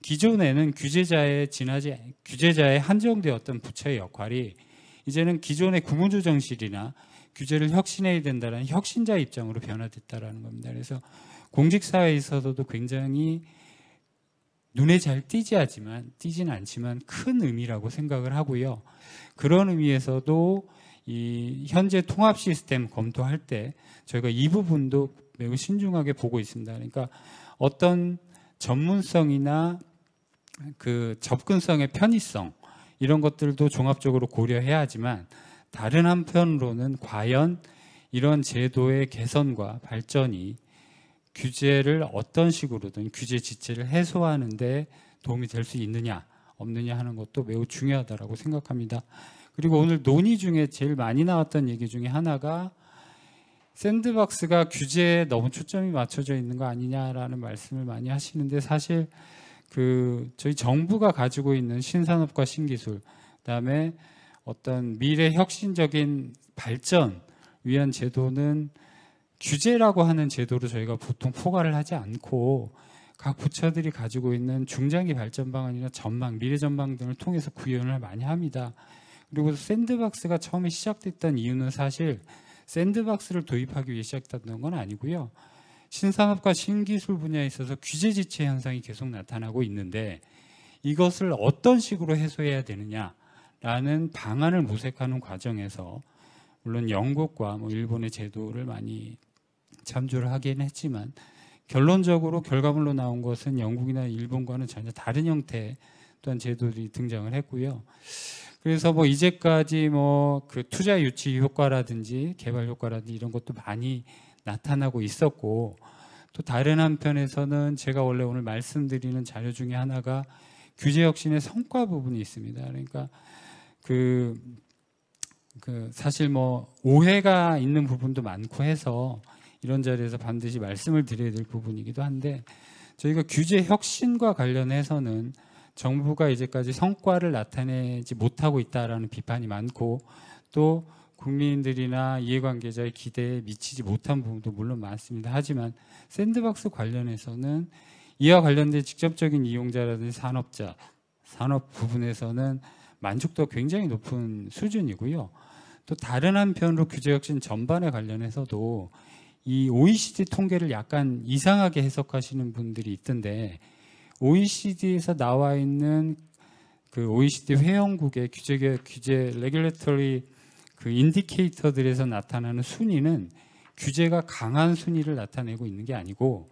기존에는 규제자의 지나지 규제자의 한정되었던 부처의 역할이 이제는 기존의 구문조정실이나 규제를 혁신해야 된다는 혁신자 입장으로 변화됐다라는 겁니다. 그래서 공직사회에 서도 굉장히 눈에 잘 띄지 하지만 띄진 않지만 큰 의미라고 생각을 하고요. 그런 의미에서도 이 현재 통합 시스템 검토할 때 저희가 이 부분도 매우 신중하게 보고 있습니다. 그러니까 어떤 전문성이나 그 접근성의 편의성 이런 것들도 종합적으로 고려해야 하지만 다른 한편으로는 과연 이런 제도의 개선과 발전이 규제를 어떤 식으로든 규제 지체를 해소하는데 도움이 될 수 있느냐 없느냐 하는 것도 매우 중요하다고 생각합니다. 그리고 오늘 논의 중에 제일 많이 나왔던 얘기 중에 하나가 샌드박스가 규제에 너무 초점이 맞춰져 있는 거 아니냐라는 말씀을 많이 하시는데 사실 그 저희 정부가 가지고 있는 신산업과 신기술 그다음에 어떤 미래 혁신적인 발전 위한 제도는 규제라고 하는 제도를 저희가 보통 포괄을 하지 않고 각 부처들이 가지고 있는 중장기 발전 방안이나 전망, 미래 전망 등을 통해서 구현을 많이 합니다. 그리고 샌드박스가 처음에 시작됐던 이유는 사실 샌드박스를 도입하기 위해 시작됐던 건 아니고요. 신산업과 신기술 분야에 있어서 규제 지체 현상이 계속 나타나고 있는데 이것을 어떤 식으로 해소해야 되느냐라는 방안을 모색하는 과정에서 물론 영국과 뭐 일본의 제도를 많이 잠조를 하긴 했지만 결론적으로 결과물로 나온 것은 영국이나 일본과는 전혀 다른 형태 또한 제도들이 등장을 했고요. 그래서 뭐 이제까지 뭐 그 투자 유치 효과라든지 개발 효과라든지 이런 것도 많이 나타나고 있었고 또 다른 한편에서는 제가 원래 오늘 말씀드리는 자료 중에 하나가 규제 혁신의 성과 부분이 있습니다. 그러니까 그, 그 사실 뭐 오해가 있는 부분도 많고 해서 이런 자리에서 반드시 말씀을 드려야 될 부분이기도 한데 저희가 규제 혁신과 관련해서는 정부가 이제까지 성과를 나타내지 못하고 있다라는 비판이 많고 또 국민들이나 이해관계자의 기대에 미치지 못한 부분도 물론 많습니다. 하지만 샌드박스 관련해서는 이와 관련된 직접적인 이용자라든지 산업자, 산업 부분에서는 만족도가 굉장히 높은 수준이고요. 또 다른 한편으로 규제혁신 전반에 관련해서도 이 OECD 통계를 약간 이상하게 해석하시는 분들이 있던데 OECD에서 나와 있는 그 OECD 회원국의 규제 규제 레귤레터리 그 인디케이터들에서 나타나는 순위는 규제가 강한 순위를 나타내고 있는 게 아니고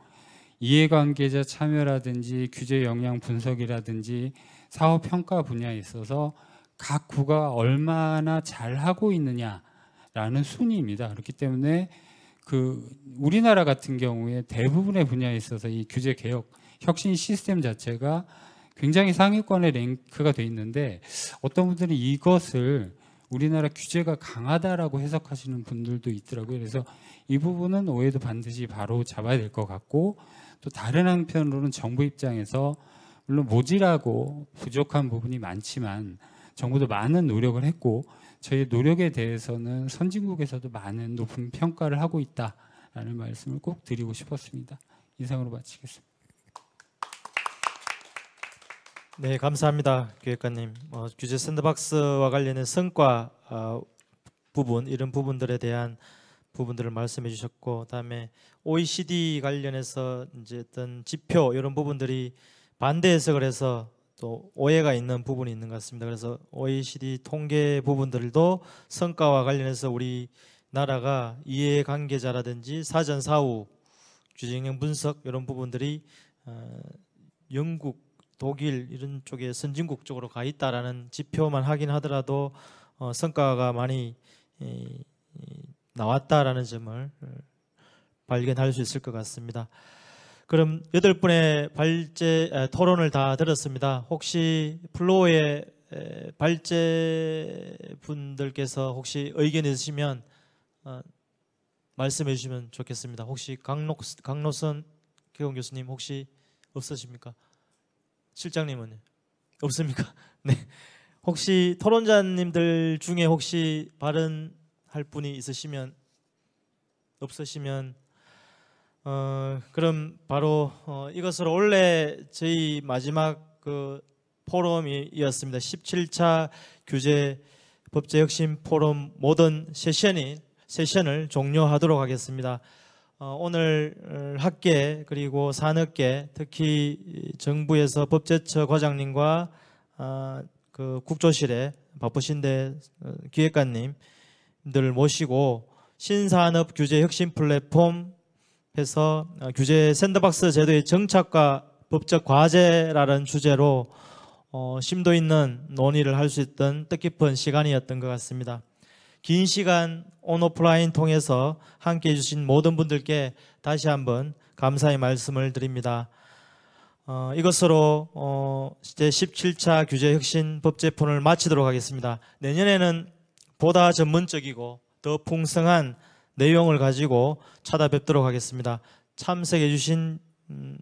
이해관계자 참여라든지 규제 영향 분석이라든지 사업 평가 분야에 있어서 각 구가 얼마나 잘 하고 있느냐라는 순위입니다. 그렇기 때문에 그 우리나라 같은 경우에 대부분의 분야에 있어서 이 규제 개혁 혁신 시스템 자체가 굉장히 상위권의 랭크가 돼 있는데 어떤 분들은 이것을 우리나라 규제가 강하다라고 해석하시는 분들도 있더라고요. 그래서 이 부분은 오해도 반드시 바로 잡아야 될 것 같고 또 다른 한편으로는 정부 입장에서 물론 모질하고 부족한 부분이 많지만 정부도 많은 노력을 했고 저희 노력에 대해서는 선진국에서도 많은 높은 평가를 하고 있다라는 말씀을 꼭 드리고 싶었습니다. 이상으로 마치겠습니다. 네, 감사합니다, 교육관님. 어, 규제 샌드박스와 관련된 성과 어, 부분 이런 부분들에 대한 부분들을 말씀해 주셨고 다음에 OECD 관련해서 이제 어떤 지표 이런 부분들이 반대 해석을 해서 또 오해가 있는 부분이 있는 것 같습니다. 그래서 OECD 통계 부분들도 성과와 관련해서 우리 나라가 이해관계자라든지 사전 사후 주정형 분석 이런 부분들이 어, 영국, 독일 이런 쪽에 선진국 쪽으로 가 있다라는 지표만 확인 하더라도 어, 성과가 많이 이, 이, 나왔다라는 점을 어, 발견할 수 있을 것 같습니다. 그럼 여덟 분의 발제 아, 토론을 다 들었습니다. 혹시 플로어의 발제 분들께서 혹시 의견 있으시면 어, 말씀해 주시면 좋겠습니다. 혹시 강록 강로선 교원 교수님 혹시 없으십니까? 실장님은 없습니까? <laughs> 네. 혹시 토론자님들 중에 혹시 발언할 분이 있으시면 없으시면 어, 그럼 바로 어, 이것으로 원래 저희 마지막 그 포럼이었습니다. 17차 규제 법제 혁신 포럼 모든 세션이 세션을 종료하도록 하겠습니다. 어, 오늘 학계 그리고 산업계 특히 정부에서 법제처 과장님과 어, 그 국조실에 바쁘신데 어, 기획관님들 모시고 신산업 규제 혁신 플랫폼 해서 어, 규제 샌드박스 제도의 정착과 법적 과제라는 주제로 어, 심도 있는 논의를 할 수 있던 뜻깊은 시간이었던 것 같습니다. 긴 시간 온오프라인 통해서 함께해 주신 모든 분들께 다시 한번 감사의 말씀을 드립니다. 어, 이것으로 어, 제17차 규제혁신 법제폰을 마치도록 하겠습니다. 내년에는 보다 전문적이고 더 풍성한 내용을 가지고 찾아뵙도록 하겠습니다. 참석해 주신 음,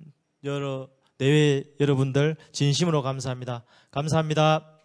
여러 내외 여러분들 진심으로 감사합니다. 감사합니다.